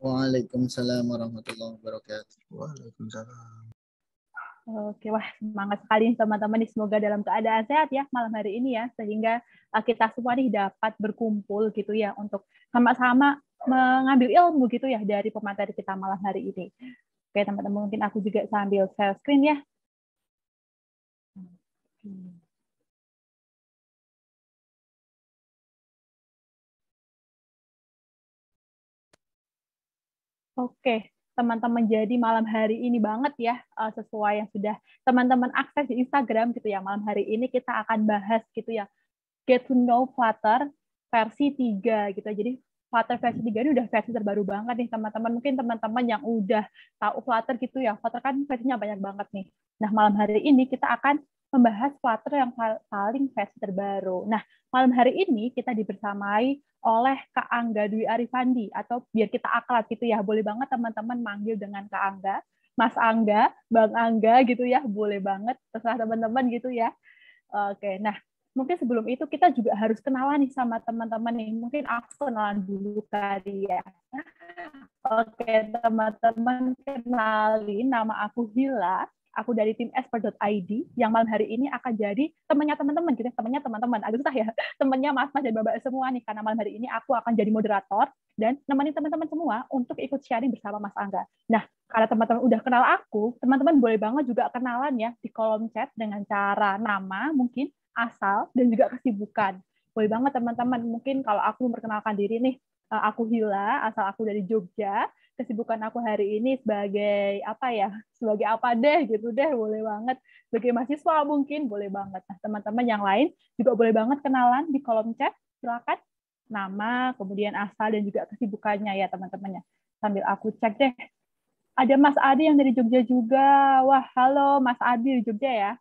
Waalaikumsalam warahmatullahi wabarakatuh. Waalaikumsalam. Oke, wah semangat sekali teman-teman. Semoga dalam keadaan sehat ya malam hari ini ya, sehingga eh, kita semua nih dapat berkumpul gitu ya untuk sama-sama mengambil ilmu gitu ya dari pemateri kita malam hari ini. Oke teman-teman, mungkin aku juga sambil share screen ya. Hmm. Oke, teman-teman jadi malam hari ini banget ya eh, sesuai yang sudah teman-teman akses di Instagram gitu ya malam hari ini kita akan bahas gitu ya get to know Flutter versi 3 gitu. Ya. Jadi Flutter versi 3 ini udah versi terbaru banget nih teman-teman. Mungkin teman-teman yang udah tahu Flutter gitu ya. Flutter kan versinya banyak banget nih. Nah, malam hari ini kita akan membahas Flutter yang paling versi terbaru. Nah, malam hari ini kita dibersamai oleh Kak Angga Dwi Arifandi, atau biar kita akrab gitu ya, boleh banget teman-teman manggil dengan Kak Angga, Mas Angga, Bang Angga gitu ya, boleh banget, terserah teman-teman gitu ya. Oke, nah mungkin sebelum itu kita juga harus kenalan nih sama teman-teman nih. Mungkin aku kenalan dulu kali ya. Oke, teman-teman kenalin nama aku Hila aku dari tim esper.id yang malam hari ini akan jadi temannya teman-teman gitu ya. temannya teman-teman agak susah ya temannya mas mas dan bapak semua nih karena malam hari ini aku akan jadi moderator dan nemenin teman-teman semua untuk ikut sharing bersama mas angga nah karena teman-teman udah kenal aku teman-teman boleh banget juga kenalan ya di kolom chat dengan cara nama mungkin asal dan juga kesibukan boleh banget teman-teman mungkin kalau aku memperkenalkan diri nih eh, aku Hila asal aku dari Jogja kesibukan aku hari ini sebagai apa ya sebagai apa deh gitu deh boleh banget sebagai mahasiswa mungkin boleh banget nah teman-teman yang lain juga boleh banget kenalan di kolom chat silakan nama kemudian asal dan juga kesibukannya ya teman-temannya sambil aku cek deh ada Mas Adi yang dari Jogja juga wah halo Mas Adi dari Jogja ya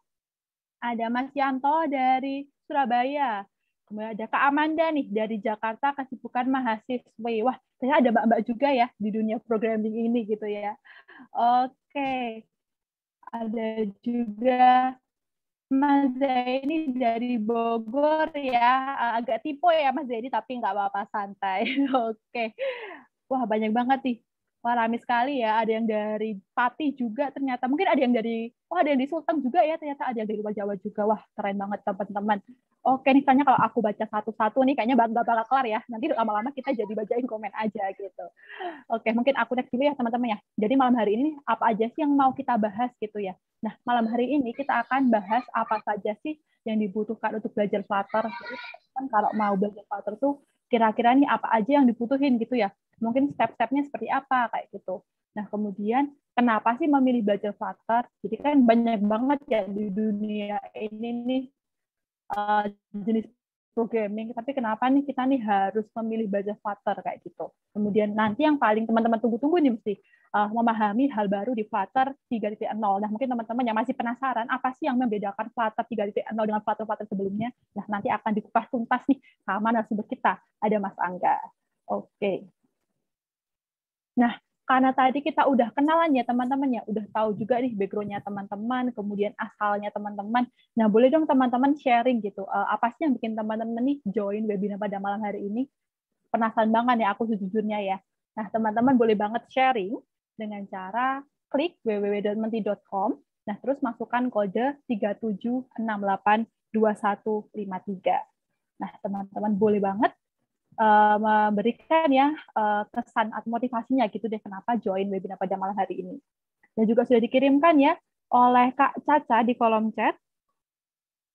ada Mas Yanto dari Surabaya Kemudian ada Kak Amanda nih dari Jakarta kesibukan mahasiswi. Wah, saya ada mbak-mbak juga ya di dunia programming ini gitu ya. Oke. Ada juga Mas Zaini dari Bogor ya, agak tipe ya Mas Zaini tapi nggak apa-apa santai. Oke. Wah, banyak banget nih Wah, rame sekali ya. Ada yang dari Pati juga ternyata. Mungkin ada yang dari, wah oh, ada yang di Sultan juga ya ternyata. Ada yang dari luar Jawa juga. Wah, keren banget teman-teman. Oke, nih kalau aku baca satu-satu nih kayaknya nggak bakal kelar ya. Nanti lama-lama kita jadi bacain komen aja gitu. Oke, mungkin aku next dulu ya teman-teman ya. Jadi malam hari ini apa aja sih yang mau kita bahas gitu ya. Nah, malam hari ini kita akan bahas apa saja sih yang dibutuhkan untuk belajar Flutter. Jadi, kan kalau mau belajar Flutter tuh kira-kira nih apa aja yang dibutuhin gitu ya mungkin step-stepnya seperti apa kayak gitu. Nah, kemudian kenapa sih memilih belajar flutter? Jadi kan banyak banget ya di dunia ini nih eh, jenis programming, tapi kenapa nih kita nih harus memilih belajar flutter kayak gitu. Kemudian nanti yang paling teman-teman tunggu-tunggu nih mesti uh, memahami hal baru di Flutter 3.0. Nah, mungkin teman-teman yang masih penasaran apa sih yang membedakan Flutter 3.0 dengan Flutter-Flutter sebelumnya? Nah, nanti akan dikupas tuntas nih sama narasumber kita. Ada Mas Angga. Oke. Okay. Nah, karena tadi kita udah kenalan ya teman-teman ya, udah tahu juga nih backgroundnya teman-teman, kemudian asalnya teman-teman. Nah, boleh dong teman-teman sharing gitu, eh, apa sih yang bikin teman-teman nih join webinar pada malam hari ini? Penasaran banget ya aku sejujurnya ya. Nah, teman-teman boleh banget sharing dengan cara klik www.menti.com, nah terus masukkan kode 37682153. Nah, teman-teman boleh banget Eh, memberikan ya uh, kesan atau motivasinya gitu deh kenapa join webinar pada malam hari ini. Dan juga sudah dikirimkan ya oleh Kak Caca di kolom chat.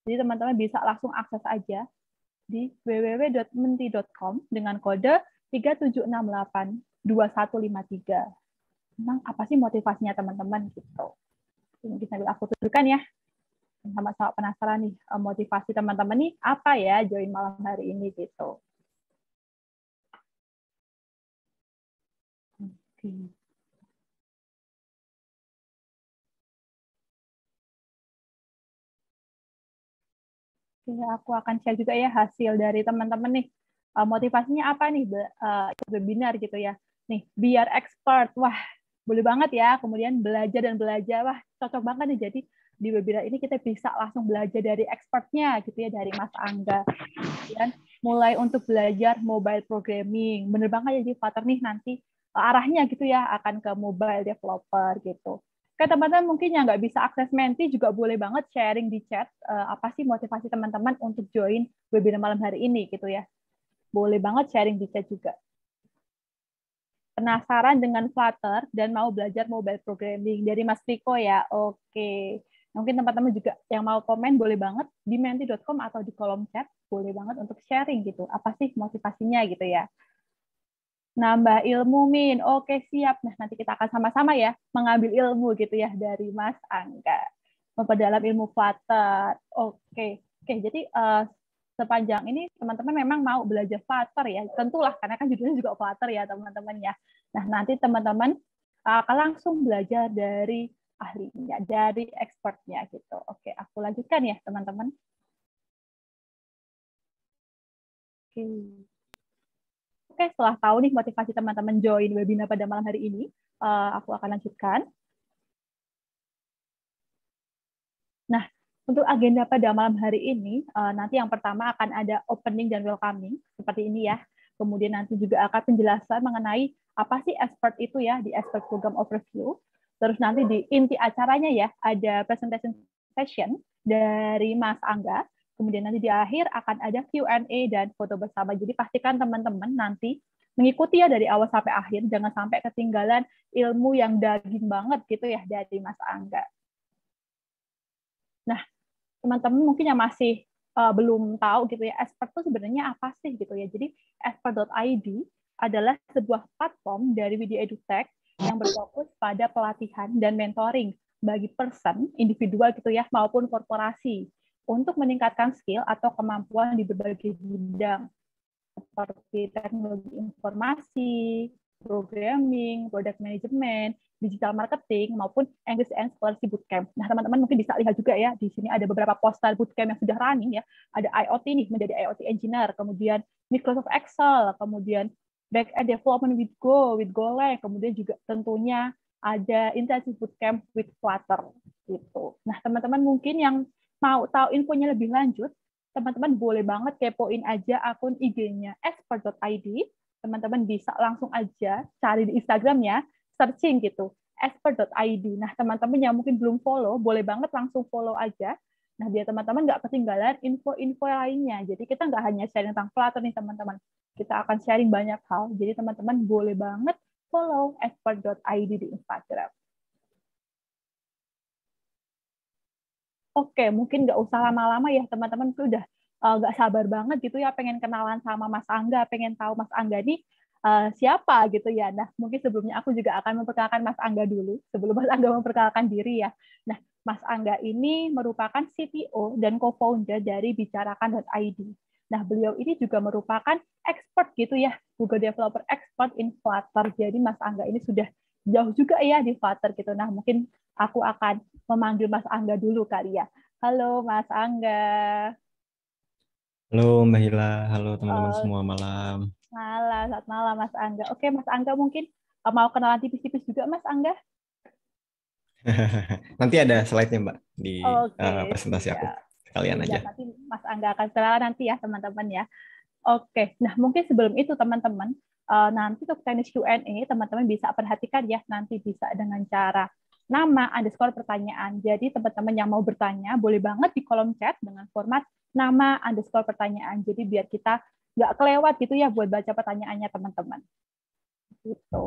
Jadi teman-teman bisa langsung akses aja di www.menti.com dengan kode 37682153. Memang apa sih motivasinya teman-teman gitu. Mungkin sambil aku tunjukkan ya sama-sama penasaran nih eh, motivasi teman-teman nih apa ya join malam hari ini gitu. Okay. Oke, aku akan share juga ya hasil dari teman-teman nih. Eh, motivasinya apa nih uh, webinar gitu ya. Nih, biar expert. Wah, boleh banget ya. Kemudian belajar dan belajar. Wah, cocok banget nih. Jadi di webinar ini kita bisa langsung belajar dari expertnya gitu ya, dari Mas Angga. Kemudian mulai untuk belajar mobile programming. Bener banget ya, jadi Fater nih nanti arahnya gitu ya akan ke mobile developer gitu. Kayak teman-teman mungkin yang nggak bisa akses menti juga boleh banget sharing di chat eh, apa sih motivasi teman-teman untuk join webinar malam hari ini gitu ya. Boleh banget sharing di chat juga. Penasaran dengan Flutter dan mau belajar mobile programming dari Mas Riko ya. Oke. Mungkin teman-teman juga yang mau komen boleh banget di menti.com atau di kolom chat boleh banget untuk sharing gitu. Apa sih motivasinya gitu ya nambah ilmu Min. Oke, siap. Nah, nanti kita akan sama-sama ya mengambil ilmu gitu ya dari Mas Angga. Memperdalam ilmu fater, Oke. Oke, jadi uh, sepanjang ini teman-teman memang mau belajar fater ya. Tentulah karena kan judulnya juga fater ya, teman-teman ya. Nah, nanti teman-teman eh, akan langsung belajar dari ahlinya, dari expertnya gitu. Oke, aku lanjutkan ya, teman-teman. Oke. Oke, setelah tahu nih motivasi teman-teman join webinar pada malam hari ini, eh, aku akan lanjutkan. Nah, untuk agenda pada malam hari ini, eh, nanti yang pertama akan ada opening dan welcoming, seperti ini ya. Kemudian nanti juga akan penjelasan mengenai apa sih expert itu ya, di expert program overview. Terus nanti di inti acaranya ya, ada presentation session dari Mas Angga Kemudian nanti di akhir akan ada Q&A dan foto bersama. Jadi pastikan teman-teman nanti mengikuti ya dari awal sampai akhir, jangan sampai ketinggalan ilmu yang daging banget gitu ya dari Mas Angga. Nah, teman-teman mungkin yang masih uh, belum tahu gitu ya, expert itu sebenarnya apa sih gitu ya. Jadi expert.id adalah sebuah platform dari Widya EduTech yang berfokus pada pelatihan dan mentoring bagi person, individual gitu ya, maupun korporasi untuk meningkatkan skill atau kemampuan di berbagai bidang seperti teknologi informasi, programming, product management, digital marketing maupun English and Scholarship Bootcamp. Nah, teman-teman mungkin bisa lihat juga ya di sini ada beberapa poster bootcamp yang sudah running ya. Ada IoT nih menjadi IoT engineer, kemudian Microsoft Excel, kemudian back end development with Go, with Golang, kemudian juga tentunya ada intensive bootcamp with Flutter gitu. Nah, teman-teman mungkin yang mau tahu infonya lebih lanjut, teman-teman boleh banget kepoin aja akun IG-nya expert.id. Teman-teman bisa langsung aja cari di Instagram Instagramnya, searching gitu, expert.id. Nah, teman-teman yang mungkin belum follow, boleh banget langsung follow aja. Nah, biar teman-teman nggak ketinggalan info-info lainnya. Jadi kita nggak hanya sharing tentang Flutter nih, teman-teman. Kita akan sharing banyak hal. Jadi teman-teman boleh banget follow expert.id di Instagram. oke okay, mungkin nggak usah lama-lama ya teman-teman itu udah eh, nggak uh, sabar banget gitu ya pengen kenalan sama Mas Angga, pengen tahu Mas Angga nih uh, siapa gitu ya. Nah, mungkin sebelumnya aku juga akan memperkenalkan Mas Angga dulu sebelum Mas Angga memperkenalkan diri ya. Nah, Mas Angga ini merupakan CTO dan co-founder dari bicarakan.id. Nah, beliau ini juga merupakan expert gitu ya, Google Developer Expert in Flutter. Jadi Mas Angga ini sudah jauh juga ya di Flutter gitu. Nah, mungkin aku akan memanggil Mas Angga dulu kali ya. Halo Mas Angga. Halo Mbak Hila, halo teman-teman oh. semua malam. Malam, saat malam Mas Angga. Oke Mas Angga mungkin eh, mau kenalan tipis-tipis juga Mas Angga? nanti ada slide-nya Mbak di eh, okay. uh, presentasi aku. Ya. Kalian ya, aja. Nanti Mas Angga akan kenalan nanti ya teman-teman ya. Oke, nah mungkin sebelum itu teman-teman, eh, nanti untuk teknis Q&A teman-teman bisa perhatikan ya, nanti bisa dengan cara nama underscore pertanyaan. Jadi teman-teman yang mau bertanya boleh banget di kolom chat dengan format nama underscore pertanyaan. Jadi biar kita nggak kelewat gitu ya buat baca pertanyaannya teman-teman. Gitu.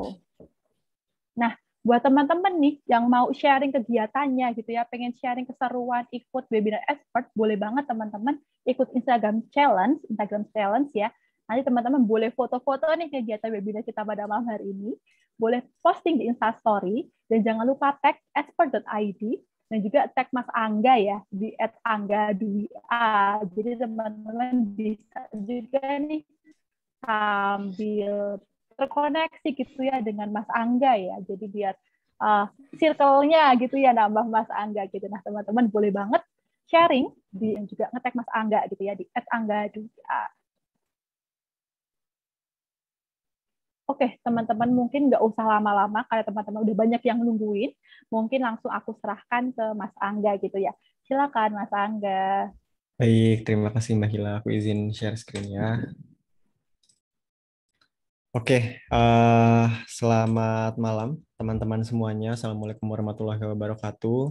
Nah, buat teman-teman nih yang mau sharing kegiatannya gitu ya, pengen sharing keseruan ikut webinar expert, boleh banget teman-teman ikut Instagram challenge, Instagram challenge ya. Nanti teman-teman boleh foto-foto nih kegiatan webinar kita pada malam hari ini boleh posting di Instastory, dan jangan lupa tag expert.id, dan juga tag Mas Angga ya, di at Angga Jadi teman-teman bisa juga nih sambil terkoneksi gitu ya dengan Mas Angga ya. Jadi biar uh, circle-nya gitu ya nambah Mas Angga gitu. Nah teman-teman boleh banget sharing di juga ngetek Mas Angga gitu ya di at Angga oke okay, teman-teman mungkin nggak usah lama-lama karena teman-teman udah banyak yang nungguin mungkin langsung aku serahkan ke Mas Angga gitu ya silakan Mas Angga baik terima kasih Mbak Hila aku izin share screen ya Oke, okay, uh, eh, selamat malam teman-teman semuanya. Assalamualaikum warahmatullahi wabarakatuh.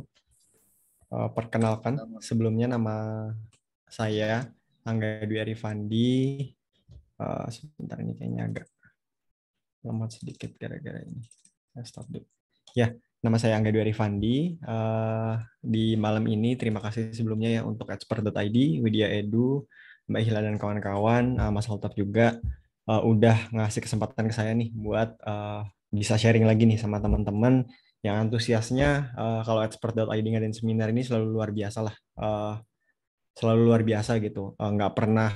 Uh, perkenalkan sebelumnya nama saya Angga Dwi Arifandi. Uh, sebentar ini kayaknya agak lemot sedikit gara-gara ini. Saya stop dulu. Ya, nama saya Angga Dwi Rifandi. Uh, eh, di malam ini terima kasih sebelumnya ya untuk expert.id, Widya Edu, Mbak Hila dan kawan-kawan, uh, Mas Holtap juga uh, udah ngasih kesempatan ke saya nih buat uh, bisa sharing lagi nih sama teman-teman yang antusiasnya uh, kalau expert.id ngadain seminar ini selalu luar biasa lah. Uh, selalu luar biasa gitu. Uh, nggak pernah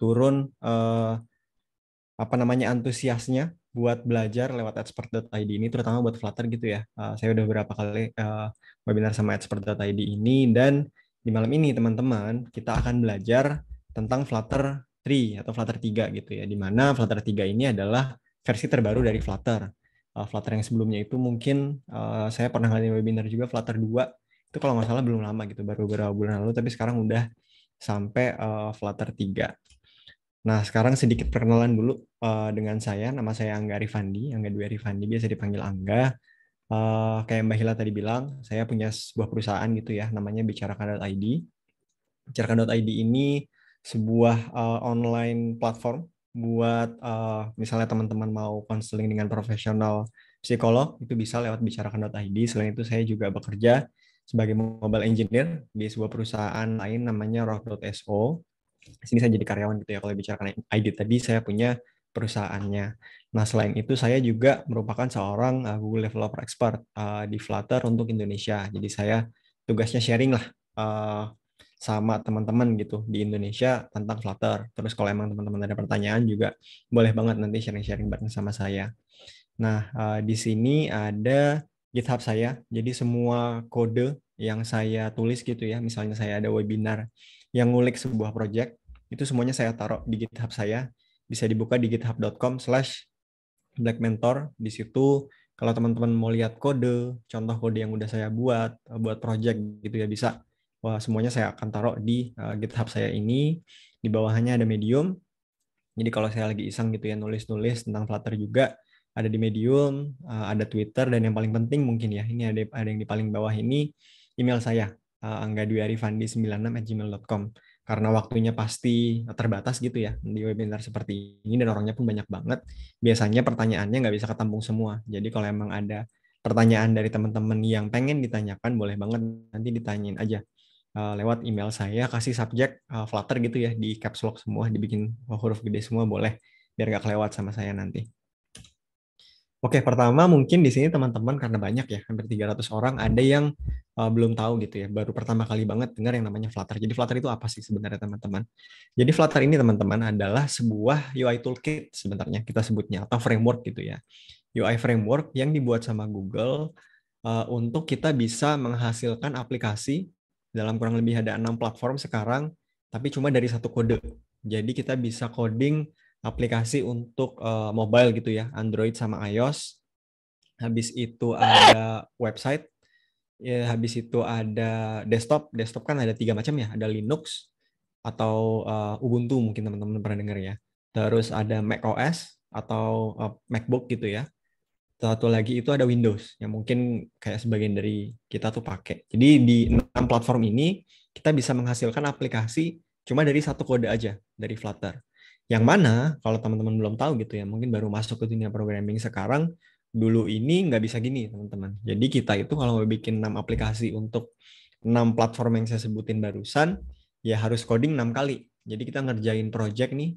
turun uh, apa namanya antusiasnya buat belajar lewat expert.id ini terutama buat Flutter gitu ya. Uh, saya udah beberapa kali uh, webinar sama expert.id ini dan di malam ini teman-teman kita akan belajar tentang Flutter 3 atau Flutter 3 gitu ya. Dimana Flutter 3 ini adalah versi terbaru dari Flutter. Uh, Flutter yang sebelumnya itu mungkin uh, saya pernah ngadain webinar juga Flutter 2 itu kalau nggak salah belum lama gitu baru beberapa bulan lalu tapi sekarang udah sampai uh, Flutter 3. Nah, sekarang sedikit perkenalan dulu uh, dengan saya. Nama saya Angga Rifandi, Angga Dwi Rifandi, biasa dipanggil Angga. Uh, kayak Mbak Hila tadi bilang, saya punya sebuah perusahaan gitu ya, namanya Bicarakan.id. Bicarakan.id ini sebuah uh, online platform buat uh, misalnya teman-teman mau konseling dengan profesional psikolog, itu bisa lewat Bicarakan.id. Selain itu, saya juga bekerja sebagai mobile engineer di sebuah perusahaan lain namanya Rock.so sini saya jadi karyawan gitu ya kalau bicara karena ID tadi saya punya perusahaannya. Nah selain itu saya juga merupakan seorang eh, Google Developer Expert uh, di Flutter untuk Indonesia. Jadi saya tugasnya sharing lah uh, sama teman-teman gitu di Indonesia tentang Flutter. Terus kalau emang teman-teman ada pertanyaan juga boleh banget nanti sharing-sharing bareng sama saya. Nah uh, di sini ada GitHub saya. Jadi semua kode yang saya tulis gitu ya, misalnya saya ada webinar yang ngulik sebuah project itu semuanya saya taruh di GitHub saya. Bisa dibuka di github.com slash blackmentor Di situ kalau teman-teman mau lihat kode, contoh kode yang udah saya buat, buat project gitu ya bisa. Wah, semuanya saya akan taruh di uh, GitHub saya ini. Di bawahnya ada Medium. Jadi kalau saya lagi iseng gitu ya nulis-nulis tentang Flutter juga, ada di Medium, uh, ada Twitter, dan yang paling penting mungkin ya, ini ada, ada yang di paling bawah ini, email saya uh, Arifandi 96gmailcom karena waktunya pasti terbatas gitu ya di webinar seperti ini dan orangnya pun banyak banget. Biasanya pertanyaannya nggak bisa ketampung semua. Jadi kalau emang ada pertanyaan dari teman-teman yang pengen ditanyakan boleh banget nanti ditanyain aja uh, lewat email saya kasih subjek uh, flutter gitu ya di caps lock semua dibikin huruf gede semua boleh biar nggak kelewat sama saya nanti. Oke, pertama mungkin di sini teman-teman karena banyak ya, hampir 300 orang, ada yang uh, belum tahu gitu ya, baru pertama kali banget dengar yang namanya Flutter. Jadi Flutter itu apa sih sebenarnya teman-teman? Jadi Flutter ini teman-teman adalah sebuah UI toolkit sebenarnya kita sebutnya atau framework gitu ya. UI framework yang dibuat sama Google uh, untuk kita bisa menghasilkan aplikasi dalam kurang lebih ada enam platform sekarang, tapi cuma dari satu kode. Jadi kita bisa coding aplikasi untuk uh, mobile gitu ya, Android sama iOS. Habis itu ada website ya habis itu ada desktop desktop kan ada tiga macam ya ada Linux atau uh, Ubuntu mungkin teman-teman pernah dengar ya terus ada Mac OS atau uh, MacBook gitu ya satu lagi itu ada Windows yang mungkin kayak sebagian dari kita tuh pakai. Jadi di enam platform ini kita bisa menghasilkan aplikasi cuma dari satu kode aja dari Flutter. Yang mana kalau teman-teman belum tahu gitu ya, mungkin baru masuk ke dunia programming sekarang, dulu ini nggak bisa gini teman-teman. Jadi kita itu kalau mau bikin 6 aplikasi untuk 6 platform yang saya sebutin barusan, ya harus coding 6 kali. Jadi kita ngerjain project nih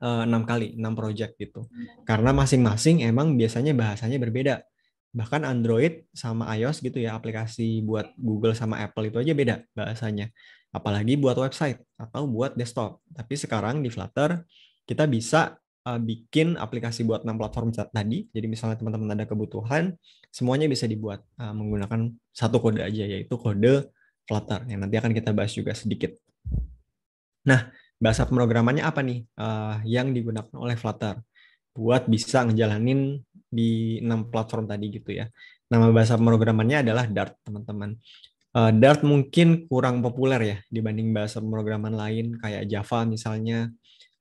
eh, enam kali, 6 project gitu. Hmm. Karena masing-masing emang biasanya bahasanya berbeda. Bahkan Android sama iOS gitu ya, aplikasi buat Google sama Apple itu aja beda bahasanya. Apalagi buat website atau buat desktop. Tapi sekarang di Flutter kita bisa Eh, bikin aplikasi buat enam platform tadi. Jadi misalnya teman-teman ada kebutuhan, semuanya bisa dibuat uh, menggunakan satu kode aja yaitu kode Flutter yang nanti akan kita bahas juga sedikit. Nah, bahasa pemrogramannya apa nih uh, yang digunakan oleh Flutter buat bisa ngejalanin di enam platform tadi gitu ya. Nama bahasa pemrogramannya adalah Dart, teman-teman. Uh, Dart mungkin kurang populer ya dibanding bahasa pemrograman lain kayak Java misalnya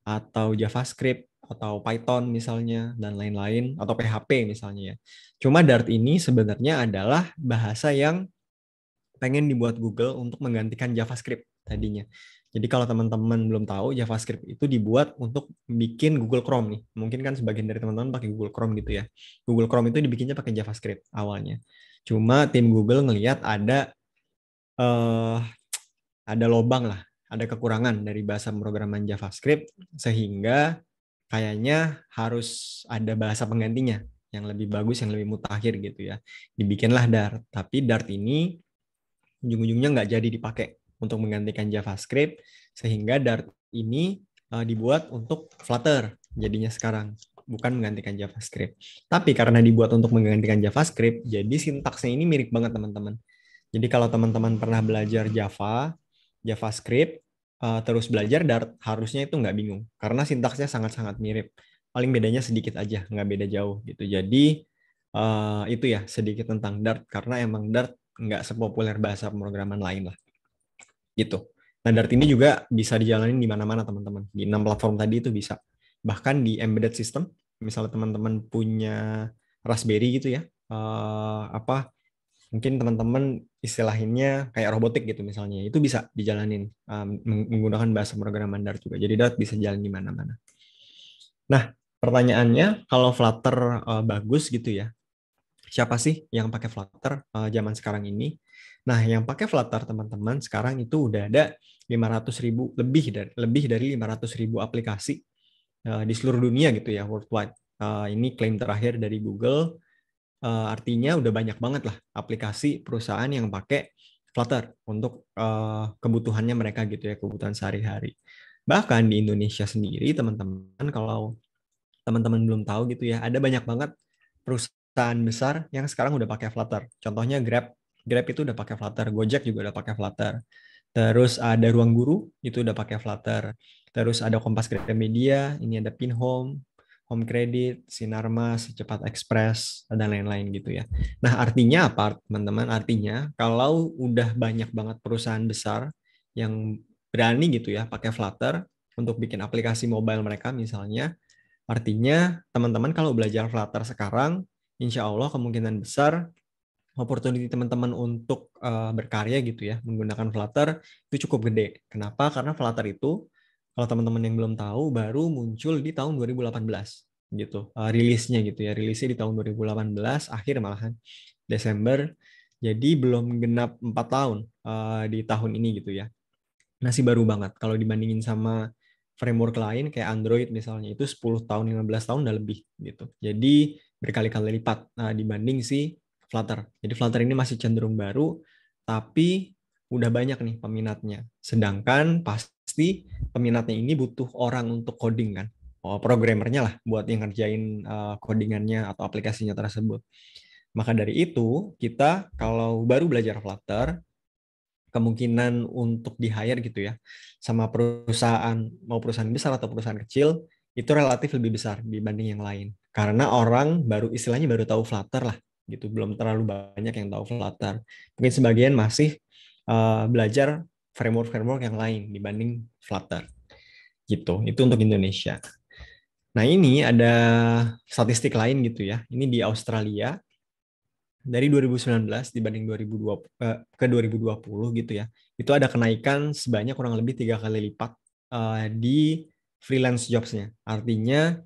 atau JavaScript atau Python misalnya dan lain-lain atau PHP misalnya ya. Cuma Dart ini sebenarnya adalah bahasa yang pengen dibuat Google untuk menggantikan JavaScript tadinya. Jadi kalau teman-teman belum tahu JavaScript itu dibuat untuk bikin Google Chrome nih. Mungkin kan sebagian dari teman-teman pakai Google Chrome gitu ya. Google Chrome itu dibikinnya pakai JavaScript awalnya. Cuma tim Google ngelihat ada uh, ada lobang lah, ada kekurangan dari bahasa pemrograman JavaScript sehingga kayaknya harus ada bahasa penggantinya yang lebih bagus, yang lebih mutakhir gitu ya. Dibikinlah Dart, tapi Dart ini ujung-ujungnya nggak jadi dipakai untuk menggantikan JavaScript, sehingga Dart ini uh, dibuat untuk Flutter jadinya sekarang, bukan menggantikan JavaScript. Tapi karena dibuat untuk menggantikan JavaScript, jadi sintaksnya ini mirip banget teman-teman. Jadi kalau teman-teman pernah belajar Java, JavaScript, uh, terus belajar Dart harusnya itu nggak bingung karena sintaksnya sangat-sangat mirip. Paling bedanya sedikit aja, nggak beda jauh gitu. Jadi uh, itu ya sedikit tentang Dart karena emang Dart nggak sepopuler bahasa pemrograman lain lah. Gitu. Nah Dart ini juga bisa dijalani di mana-mana teman-teman. Di enam platform tadi itu bisa. Bahkan di embedded system, misalnya teman-teman punya Raspberry gitu ya, uh, apa mungkin teman-teman istilahinnya kayak robotik gitu misalnya itu bisa dijalanin um, menggunakan bahasa pemrograman Dart juga jadi Dart bisa jalan di mana-mana nah pertanyaannya kalau Flutter uh, bagus gitu ya siapa sih yang pakai Flutter uh, zaman sekarang ini nah yang pakai Flutter teman-teman sekarang itu udah ada 500 ribu lebih dari lebih dari 500 ribu aplikasi uh, di seluruh dunia gitu ya worldwide uh, ini klaim terakhir dari Google Uh, artinya udah banyak banget lah aplikasi perusahaan yang pakai Flutter untuk uh, kebutuhannya mereka gitu ya, kebutuhan sehari-hari. Bahkan di Indonesia sendiri, teman-teman, kalau teman-teman belum tahu gitu ya, ada banyak banget perusahaan besar yang sekarang udah pakai Flutter. Contohnya Grab, Grab itu udah pakai Flutter, Gojek juga udah pakai Flutter. Terus ada Ruang Guru, itu udah pakai Flutter. Terus ada Kompas Gramedia, ini ada Pinhome, Home Credit, Sinarmas, Cepat Express, dan lain-lain gitu ya. Nah, artinya apa teman-teman? Artinya kalau udah banyak banget perusahaan besar yang berani gitu ya pakai Flutter untuk bikin aplikasi mobile mereka misalnya, artinya teman-teman kalau belajar Flutter sekarang, insya Allah kemungkinan besar opportunity teman-teman untuk eh, berkarya gitu ya menggunakan Flutter itu cukup gede. Kenapa? Karena Flutter itu kalau teman-teman yang belum tahu, baru muncul di tahun 2018 gitu uh, rilisnya gitu ya rilisnya di tahun 2018 akhir malahan Desember jadi belum genap empat tahun uh, di tahun ini gitu ya masih baru banget kalau dibandingin sama framework lain kayak Android misalnya itu 10 tahun 15 tahun udah lebih gitu jadi berkali-kali lipat uh, dibanding si Flutter jadi Flutter ini masih cenderung baru tapi udah banyak nih peminatnya. Sedangkan pasti peminatnya ini butuh orang untuk coding kan, oh, programmernya lah buat yang ngerjain uh, codingannya atau aplikasinya tersebut. Maka dari itu kita kalau baru belajar Flutter, kemungkinan untuk di hire gitu ya, sama perusahaan mau perusahaan besar atau perusahaan kecil itu relatif lebih besar dibanding yang lain. Karena orang baru istilahnya baru tahu Flutter lah gitu belum terlalu banyak yang tahu Flutter. Mungkin sebagian masih uh, belajar framework-framework yang lain dibanding Flutter. Gitu. Itu untuk Indonesia. Nah, ini ada statistik lain gitu ya. Ini di Australia dari 2019 dibanding 2020 eh, ke 2020 gitu ya. Itu ada kenaikan sebanyak kurang lebih tiga kali lipat uh, di freelance jobs-nya. Artinya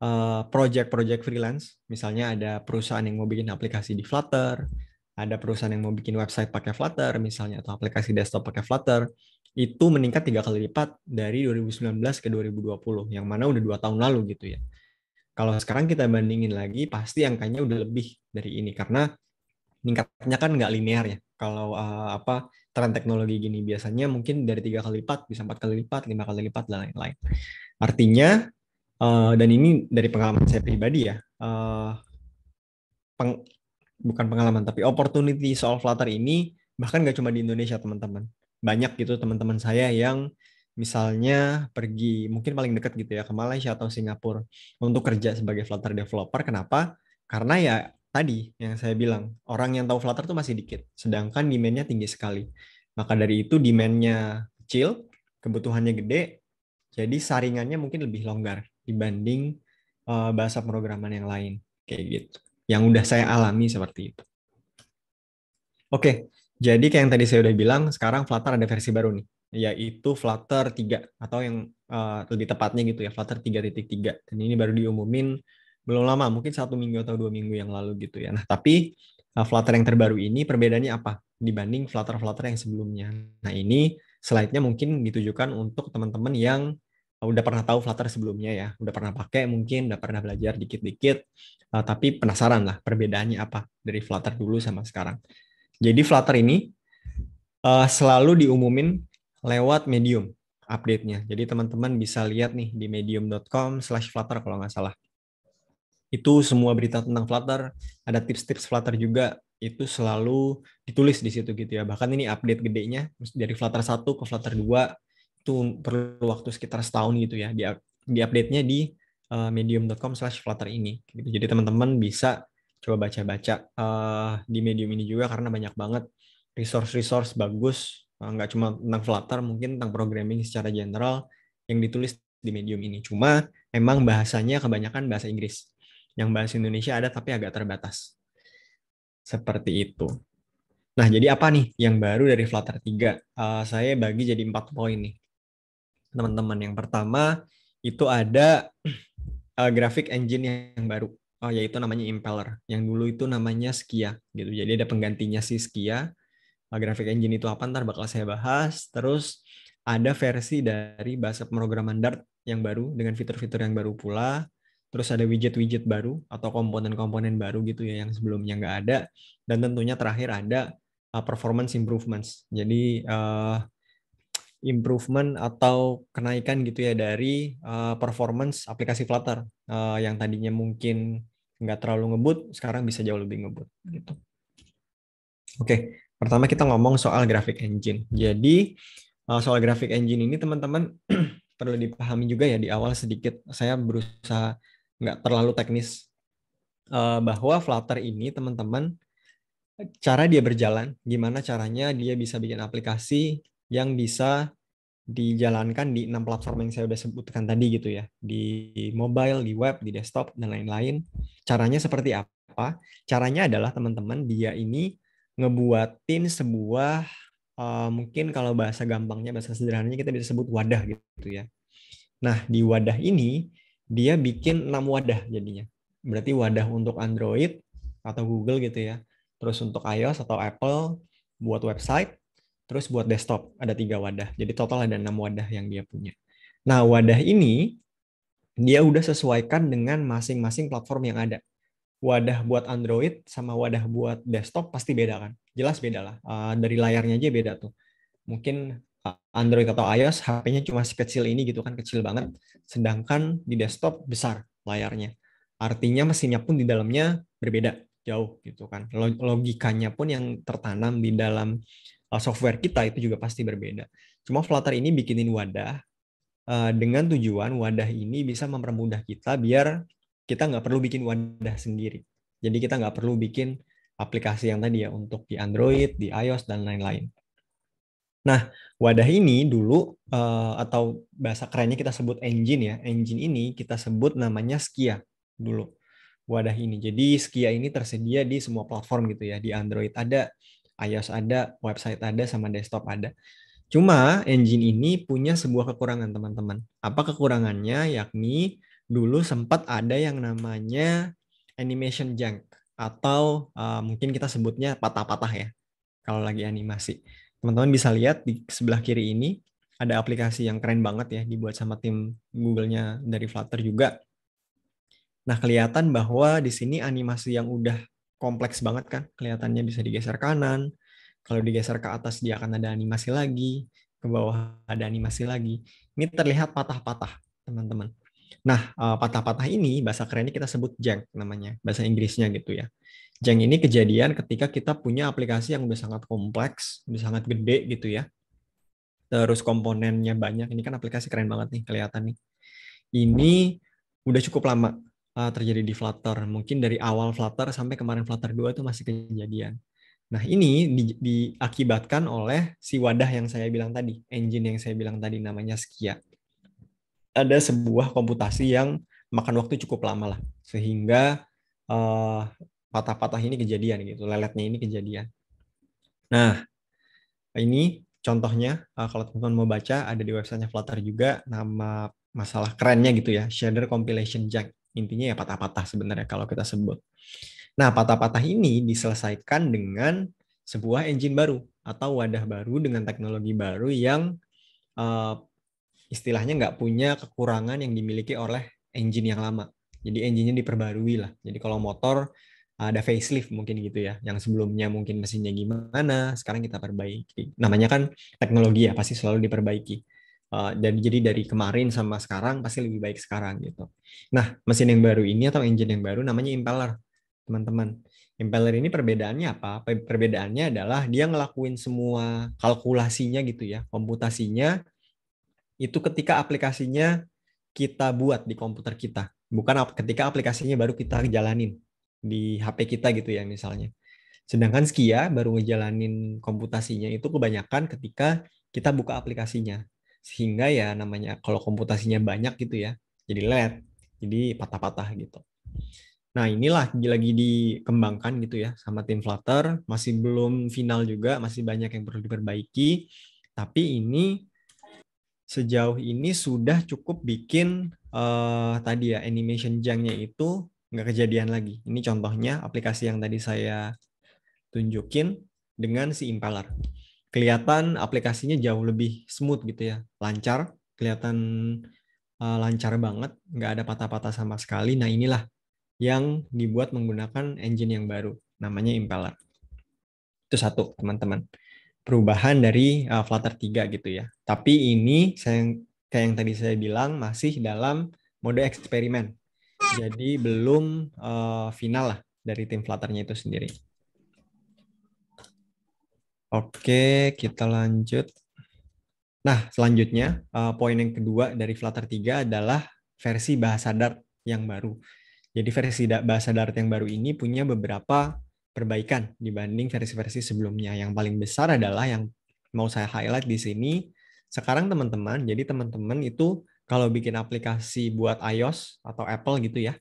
project eh, project-project freelance, misalnya ada perusahaan yang mau bikin aplikasi di Flutter, ada perusahaan yang mau bikin website pakai Flutter misalnya atau aplikasi desktop pakai Flutter itu meningkat tiga kali lipat dari 2019 ke 2020 yang mana udah dua tahun lalu gitu ya. Kalau sekarang kita bandingin lagi pasti angkanya udah lebih dari ini karena meningkatnya kan nggak linear ya. Kalau uh, apa tren teknologi gini biasanya mungkin dari tiga kali lipat bisa empat kali lipat, lima kali lipat dan lain-lain. Artinya uh, dan ini dari pengalaman saya pribadi ya. Uh, bukan pengalaman tapi opportunity soal Flutter ini bahkan gak cuma di Indonesia teman-teman banyak gitu teman-teman saya yang misalnya pergi mungkin paling dekat gitu ya ke Malaysia atau Singapura untuk kerja sebagai Flutter developer kenapa karena ya tadi yang saya bilang orang yang tahu Flutter tuh masih dikit sedangkan demandnya tinggi sekali maka dari itu demandnya kecil kebutuhannya gede jadi saringannya mungkin lebih longgar dibanding uh, bahasa pemrograman yang lain kayak gitu yang udah saya alami seperti itu. Oke, jadi kayak yang tadi saya udah bilang, sekarang Flutter ada versi baru nih, yaitu Flutter 3 atau yang uh, lebih tepatnya gitu ya, Flutter 3.3. Dan ini baru diumumin belum lama, mungkin satu minggu atau dua minggu yang lalu gitu ya. Nah, tapi uh, Flutter yang terbaru ini perbedaannya apa dibanding Flutter-Flutter yang sebelumnya? Nah, ini slide-nya mungkin ditujukan untuk teman-teman yang Eh, udah pernah tahu Flutter sebelumnya ya, udah pernah pakai mungkin, udah pernah belajar dikit-dikit, uh, tapi penasaran lah perbedaannya apa dari Flutter dulu sama sekarang. Jadi Flutter ini uh, selalu diumumin lewat Medium update-nya. Jadi teman-teman bisa lihat nih di medium.com slash Flutter kalau nggak salah. Itu semua berita tentang Flutter, ada tips-tips Flutter juga, itu selalu ditulis di situ gitu ya. Bahkan ini update gedenya dari Flutter 1 ke Flutter 2, itu perlu waktu sekitar setahun gitu ya. Di, di update-nya di uh, eh, medium.com slash flutter ini. Gitu. Jadi teman-teman bisa coba baca-baca uh, di medium ini juga karena banyak banget resource-resource bagus. Uh, cuma tentang flutter, mungkin tentang programming secara general yang ditulis di medium ini. Cuma emang bahasanya kebanyakan bahasa Inggris. Yang bahasa Indonesia ada tapi agak terbatas. Seperti itu. Nah, jadi apa nih yang baru dari Flutter 3? Uh, saya bagi jadi empat poin nih teman-teman. Yang pertama itu ada uh, graphic engine yang baru. Oh, yaitu namanya Impeller. Yang dulu itu namanya Skia gitu. Jadi ada penggantinya si Skia. Uh, graphic engine itu apa ntar bakal saya bahas. Terus ada versi dari bahasa pemrograman Dart yang baru dengan fitur-fitur yang baru pula. Terus ada widget-widget baru atau komponen-komponen baru gitu ya yang sebelumnya nggak ada. Dan tentunya terakhir ada eh, performance improvements. Jadi uh, improvement atau kenaikan gitu ya dari uh, performance aplikasi Flutter uh, yang tadinya mungkin nggak terlalu ngebut sekarang bisa jauh lebih ngebut gitu. Oke, okay. pertama kita ngomong soal graphic engine. Jadi uh, soal graphic engine ini teman-teman perlu dipahami juga ya di awal sedikit. Saya berusaha nggak terlalu teknis uh, bahwa Flutter ini teman-teman cara dia berjalan, gimana caranya dia bisa bikin aplikasi yang bisa dijalankan di enam platform yang saya sudah sebutkan tadi gitu ya di mobile, di web, di desktop dan lain-lain. Caranya seperti apa? Caranya adalah teman-teman dia ini ngebuatin sebuah uh, mungkin kalau bahasa gampangnya bahasa sederhananya kita bisa sebut wadah gitu ya. Nah di wadah ini dia bikin enam wadah jadinya. Berarti wadah untuk Android atau Google gitu ya. Terus untuk iOS atau Apple buat website, Terus buat desktop ada tiga wadah. Jadi total ada enam wadah yang dia punya. Nah wadah ini dia udah sesuaikan dengan masing-masing platform yang ada. Wadah buat Android sama wadah buat desktop pasti beda kan? Jelas beda lah. Eh, dari layarnya aja beda tuh. Mungkin eh, Android atau iOS HP-nya cuma sekecil ini gitu kan, kecil banget. Sedangkan di desktop besar layarnya. Artinya mesinnya pun di dalamnya berbeda jauh gitu kan. Logikanya pun yang tertanam di dalam Uh, software kita itu juga pasti berbeda. Cuma Flutter ini bikinin wadah uh, dengan tujuan wadah ini bisa mempermudah kita biar kita nggak perlu bikin wadah sendiri. Jadi kita nggak perlu bikin aplikasi yang tadi ya untuk di Android, di iOS dan lain-lain. Nah, wadah ini dulu uh, atau bahasa kerennya kita sebut engine ya. Engine ini kita sebut namanya Skia dulu. Wadah ini. Jadi Skia ini tersedia di semua platform gitu ya. Di Android ada, iOS ada, website ada, sama desktop ada. Cuma engine ini punya sebuah kekurangan teman-teman. Apa kekurangannya? Yakni dulu sempat ada yang namanya animation junk atau uh, mungkin kita sebutnya patah-patah ya kalau lagi animasi. Teman-teman bisa lihat di sebelah kiri ini ada aplikasi yang keren banget ya dibuat sama tim Google-nya dari Flutter juga. Nah, kelihatan bahwa di sini animasi yang udah kompleks banget kan kelihatannya bisa digeser kanan kalau digeser ke atas dia akan ada animasi lagi ke bawah ada animasi lagi ini terlihat patah-patah teman-teman nah eh, patah-patah ini bahasa kerennya kita sebut jank namanya bahasa Inggrisnya gitu ya jank ini kejadian ketika kita punya aplikasi yang udah sangat kompleks udah sangat gede gitu ya terus komponennya banyak ini kan aplikasi keren banget nih kelihatan nih ini udah cukup lama uh, terjadi di Flutter. Mungkin dari awal Flutter sampai kemarin Flutter 2 itu masih kejadian. Nah, ini di, diakibatkan oleh si wadah yang saya bilang tadi, engine yang saya bilang tadi namanya Skia. Ada sebuah komputasi yang makan waktu cukup lama lah, sehingga uh, patah-patah ini kejadian gitu, leletnya ini kejadian. Nah, ini contohnya uh, kalau teman-teman mau baca ada di websitenya Flutter juga nama masalah kerennya gitu ya, shader compilation jack. Intinya ya patah-patah sebenarnya kalau kita sebut. Nah, patah-patah ini diselesaikan dengan sebuah engine baru atau wadah baru dengan teknologi baru yang uh, istilahnya nggak punya kekurangan yang dimiliki oleh engine yang lama. Jadi engine-nya diperbarui lah. Jadi kalau motor ada facelift mungkin gitu ya, yang sebelumnya mungkin mesinnya gimana, sekarang kita perbaiki. Namanya kan teknologi ya, pasti selalu diperbaiki. Eh, dan jadi dari kemarin sama sekarang pasti lebih baik sekarang gitu. Nah, mesin yang baru ini atau engine yang baru namanya impeller, teman-teman. Impeller ini perbedaannya apa? Perbedaannya adalah dia ngelakuin semua kalkulasinya gitu ya, komputasinya itu ketika aplikasinya kita buat di komputer kita, bukan ketika aplikasinya baru kita jalanin di HP kita gitu ya misalnya. Sedangkan Skia baru ngejalanin komputasinya itu kebanyakan ketika kita buka aplikasinya sehingga ya namanya kalau komputasinya banyak gitu ya jadi led jadi patah-patah gitu nah inilah lagi dikembangkan gitu ya sama tim Flutter masih belum final juga masih banyak yang perlu diperbaiki tapi ini sejauh ini sudah cukup bikin uh, tadi ya animation jangnya itu nggak kejadian lagi ini contohnya aplikasi yang tadi saya tunjukin dengan si impeller kelihatan aplikasinya jauh lebih smooth gitu ya, lancar, kelihatan uh, lancar banget, nggak ada patah-patah sama sekali. Nah inilah yang dibuat menggunakan engine yang baru, namanya impeller. Itu satu teman-teman, perubahan dari uh, Flutter 3 gitu ya. Tapi ini saya kayak yang tadi saya bilang masih dalam mode eksperimen, jadi belum uh, final lah dari tim Flutternya itu sendiri. Oke, kita lanjut. Nah, selanjutnya eh, poin yang kedua dari Flutter 3 adalah versi bahasa Dart yang baru. Jadi versi bahasa Dart yang baru ini punya beberapa perbaikan dibanding versi-versi sebelumnya. Yang paling besar adalah yang mau saya highlight di sini. Sekarang teman-teman, jadi teman-teman itu kalau bikin aplikasi buat iOS atau Apple gitu ya,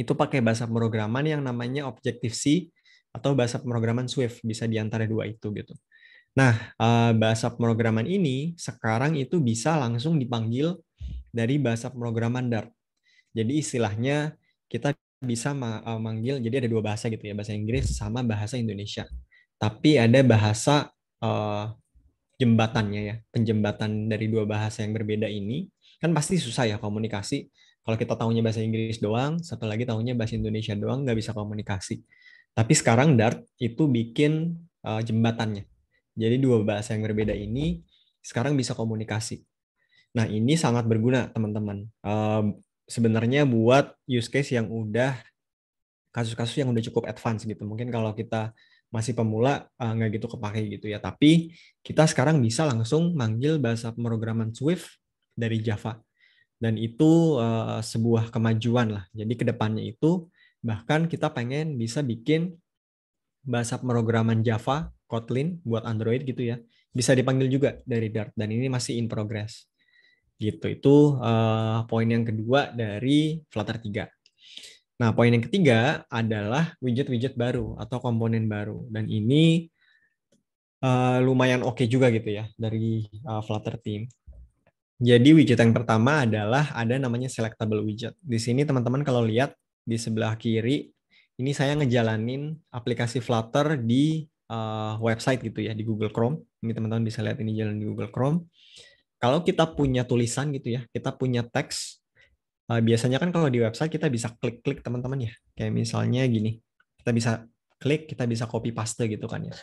itu pakai bahasa pemrograman yang namanya Objective-C atau bahasa pemrograman Swift bisa diantara dua itu gitu. Nah, eh, bahasa pemrograman ini sekarang itu bisa langsung dipanggil dari bahasa pemrograman Dart. Jadi istilahnya kita bisa eh, manggil jadi ada dua bahasa gitu ya, bahasa Inggris sama bahasa Indonesia. Tapi ada bahasa uh, jembatannya ya, penjembatan dari dua bahasa yang berbeda ini kan pasti susah ya komunikasi. Kalau kita tahunya bahasa Inggris doang, satu lagi tahunya bahasa Indonesia doang nggak bisa komunikasi. Tapi sekarang Dart itu bikin uh, jembatannya. Jadi dua bahasa yang berbeda ini sekarang bisa komunikasi. Nah ini sangat berguna teman-teman. Uh, sebenarnya buat use case yang udah kasus-kasus yang udah cukup advance gitu. Mungkin kalau kita masih pemula uh, nggak gitu kepake gitu ya. Tapi kita sekarang bisa langsung manggil bahasa pemrograman Swift dari Java. Dan itu uh, sebuah kemajuan lah. Jadi kedepannya itu Bahkan kita pengen bisa bikin bahasa pemrograman Java, Kotlin buat Android gitu ya. Bisa dipanggil juga dari Dart dan ini masih in progress. Gitu. Itu uh, poin yang kedua dari Flutter 3. Nah, poin yang ketiga adalah widget-widget baru atau komponen baru. Dan ini uh, lumayan oke okay juga gitu ya dari uh, Flutter team. Jadi widget yang pertama adalah ada namanya selectable widget. Di sini teman-teman kalau lihat di sebelah kiri ini saya ngejalanin aplikasi Flutter di uh, website gitu ya di Google Chrome. Ini teman-teman bisa lihat ini jalan di Google Chrome. Kalau kita punya tulisan gitu ya, kita punya teks. Uh, biasanya kan kalau di website kita bisa klik-klik teman-teman ya. Kayak misalnya gini, kita bisa klik, kita bisa copy paste gitu kan ya.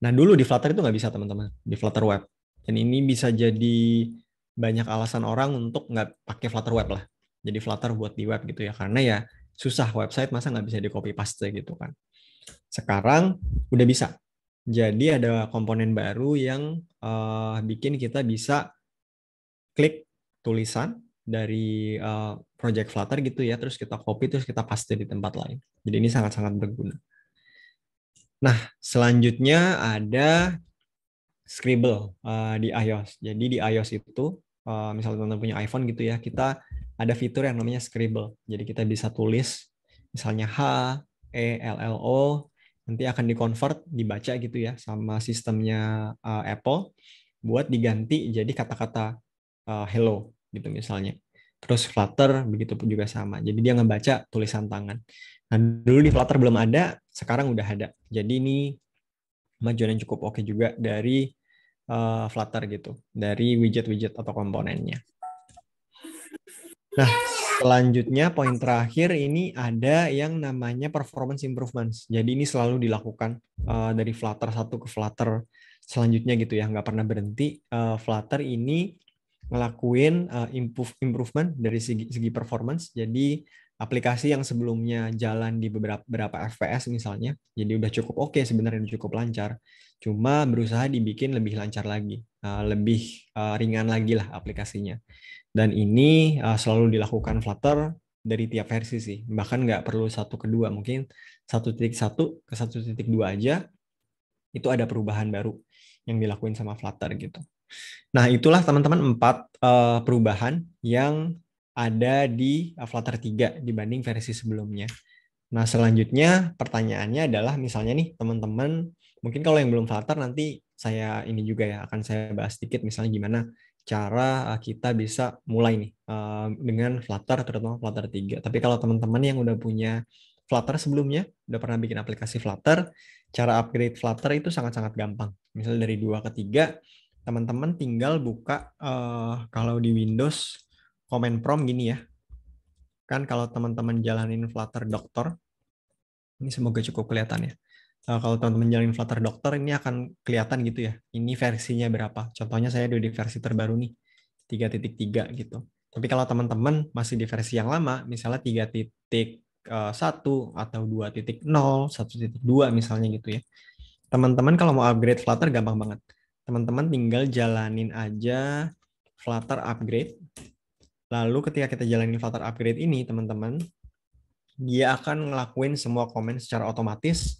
Nah dulu di Flutter itu nggak bisa teman-teman di Flutter Web. Dan ini bisa jadi banyak alasan orang untuk nggak pakai Flutter Web lah. Jadi Flutter buat di web gitu ya, karena ya susah website masa nggak bisa di copy paste gitu kan. Sekarang udah bisa. Jadi ada komponen baru yang uh, bikin kita bisa klik tulisan dari uh, project Flutter gitu ya, terus kita copy, terus kita paste di tempat lain. Jadi ini sangat-sangat berguna. Nah, selanjutnya ada Scribble uh, di iOS. Jadi di iOS itu, uh, misalnya teman-teman punya iPhone gitu ya, kita ada fitur yang namanya scribble. Jadi kita bisa tulis misalnya H, E, L, L, O, nanti akan dikonvert, dibaca gitu ya sama sistemnya uh, Apple buat diganti jadi kata-kata uh, hello gitu misalnya. Terus Flutter begitu pun juga sama. Jadi dia ngebaca tulisan tangan. Nah, dulu di Flutter belum ada, sekarang udah ada. Jadi ini kemajuan yang cukup oke juga dari uh, Flutter gitu, dari widget-widget atau komponennya. Nah, selanjutnya poin terakhir ini ada yang namanya performance improvements. Jadi ini selalu dilakukan uh, dari Flutter satu ke Flutter selanjutnya gitu ya, nggak pernah berhenti. Uh, Flutter ini ngelakuin uh, improve, improvement dari segi, segi performance. Jadi aplikasi yang sebelumnya jalan di beberapa, beberapa FPS misalnya, jadi udah cukup oke okay, sebenarnya cukup lancar, cuma berusaha dibikin lebih lancar lagi, uh, lebih uh, ringan lagi lah aplikasinya. Dan ini uh, selalu dilakukan Flutter dari tiap versi sih. Bahkan nggak perlu satu ke dua, mungkin satu titik satu ke satu titik dua aja itu ada perubahan baru yang dilakuin sama Flutter gitu. Nah itulah teman-teman empat uh, perubahan yang ada di uh, Flutter 3 dibanding versi sebelumnya. Nah selanjutnya pertanyaannya adalah misalnya nih teman-teman mungkin kalau yang belum Flutter nanti saya ini juga ya akan saya bahas sedikit misalnya gimana cara eh, kita bisa mulai nih eh, dengan Flutter terutama Flutter 3. Tapi kalau teman-teman yang udah punya Flutter sebelumnya, udah pernah bikin aplikasi Flutter, cara upgrade Flutter itu sangat-sangat gampang. Misalnya dari dua ke tiga, teman-teman tinggal buka uh, kalau di Windows command prompt gini ya. Kan kalau teman-teman jalanin Flutter Doctor, ini semoga cukup kelihatan ya. Eh, kalau teman-teman jalanin Flutter Doctor ini akan kelihatan gitu ya. Ini versinya berapa? Contohnya saya udah di versi terbaru nih 3.3 gitu. Tapi kalau teman-teman masih di versi yang lama, misalnya 3.1 eh, atau 2.0, 1.2 misalnya gitu ya. Teman-teman kalau mau upgrade Flutter gampang banget. Teman-teman tinggal jalanin aja Flutter upgrade. Lalu ketika kita jalanin Flutter upgrade ini, teman-teman, dia akan ngelakuin semua komen secara otomatis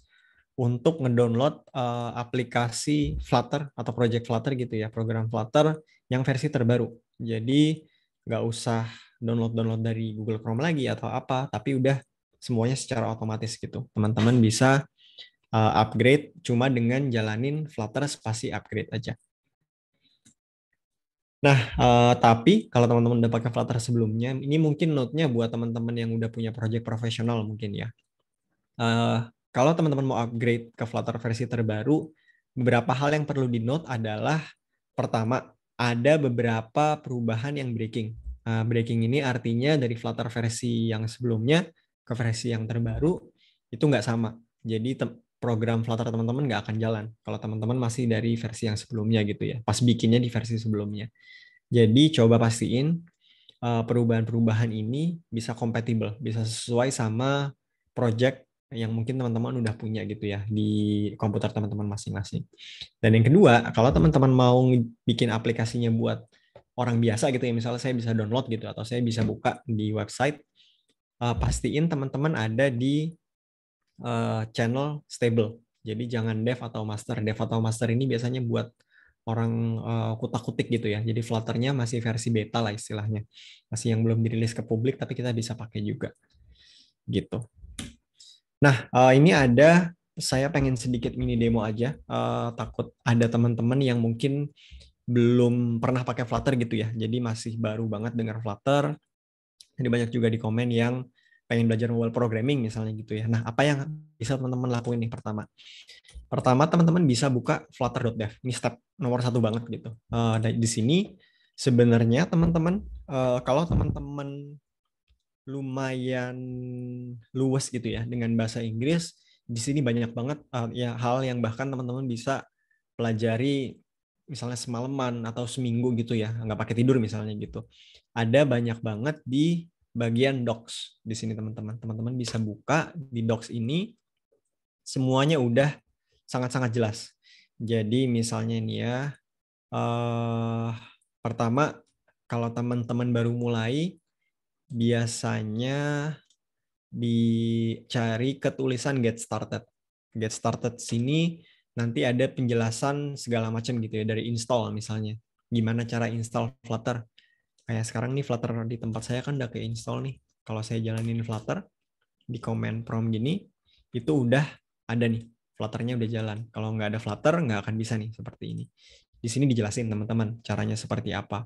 untuk ngedownload uh, aplikasi Flutter atau Project Flutter gitu ya, program Flutter yang versi terbaru. Jadi nggak usah download-download dari Google Chrome lagi atau apa, tapi udah semuanya secara otomatis gitu. Teman-teman bisa uh, upgrade cuma dengan jalanin Flutter spasi upgrade aja. Nah, uh, tapi kalau teman-teman udah pakai Flutter sebelumnya, ini mungkin note-nya buat teman-teman yang udah punya project profesional mungkin ya. Uh, kalau teman-teman mau upgrade ke Flutter versi terbaru, beberapa hal yang perlu di note adalah pertama, ada beberapa perubahan yang breaking. Uh, breaking ini artinya dari Flutter versi yang sebelumnya ke versi yang terbaru itu nggak sama. Jadi program Flutter teman-teman nggak akan jalan kalau teman-teman masih dari versi yang sebelumnya gitu ya. Pas bikinnya di versi sebelumnya. Jadi coba pastiin ah, perubahan-perubahan ini bisa kompatibel, bisa sesuai sama project yang mungkin teman-teman udah punya gitu ya di komputer teman-teman masing-masing. Dan yang kedua, kalau teman-teman mau bikin aplikasinya buat orang biasa gitu ya, misalnya saya bisa download gitu atau saya bisa buka di website, uh, pastiin teman-teman ada di uh, channel stable. Jadi jangan dev atau master. Dev atau master ini biasanya buat orang uh, kutak-kutik gitu ya. Jadi Flutternya masih versi beta lah istilahnya. Masih yang belum dirilis ke publik tapi kita bisa pakai juga. Gitu. Nah, uh, ini ada saya pengen sedikit mini demo aja. Uh, takut ada teman-teman yang mungkin belum pernah pakai Flutter gitu ya. Jadi masih baru banget dengar Flutter. Jadi banyak juga di komen yang pengen belajar mobile programming misalnya gitu ya. Nah, apa yang bisa teman-teman lakuin nih pertama? Pertama, teman-teman bisa buka flutter.dev. Ini step nomor satu banget gitu. Uh, di sini sebenarnya teman-teman, uh, kalau teman-teman lumayan luwes gitu ya dengan bahasa Inggris. Di sini banyak banget uh, ya hal yang bahkan teman-teman bisa pelajari misalnya semalaman atau seminggu gitu ya, nggak pakai tidur misalnya gitu. Ada banyak banget di bagian docs di sini teman-teman. Teman-teman bisa buka di docs ini semuanya udah sangat-sangat jelas. Jadi misalnya nih ya, uh, pertama kalau teman-teman baru mulai biasanya dicari ketulisan get started. Get started sini nanti ada penjelasan segala macam gitu ya dari install misalnya. Gimana cara install Flutter? Kayak sekarang nih Flutter di tempat saya kan udah ke install nih. Kalau saya jalanin Flutter di command prompt gini itu udah ada nih Flutternya udah jalan. Kalau nggak ada Flutter nggak akan bisa nih seperti ini. Di sini dijelasin teman-teman caranya seperti apa.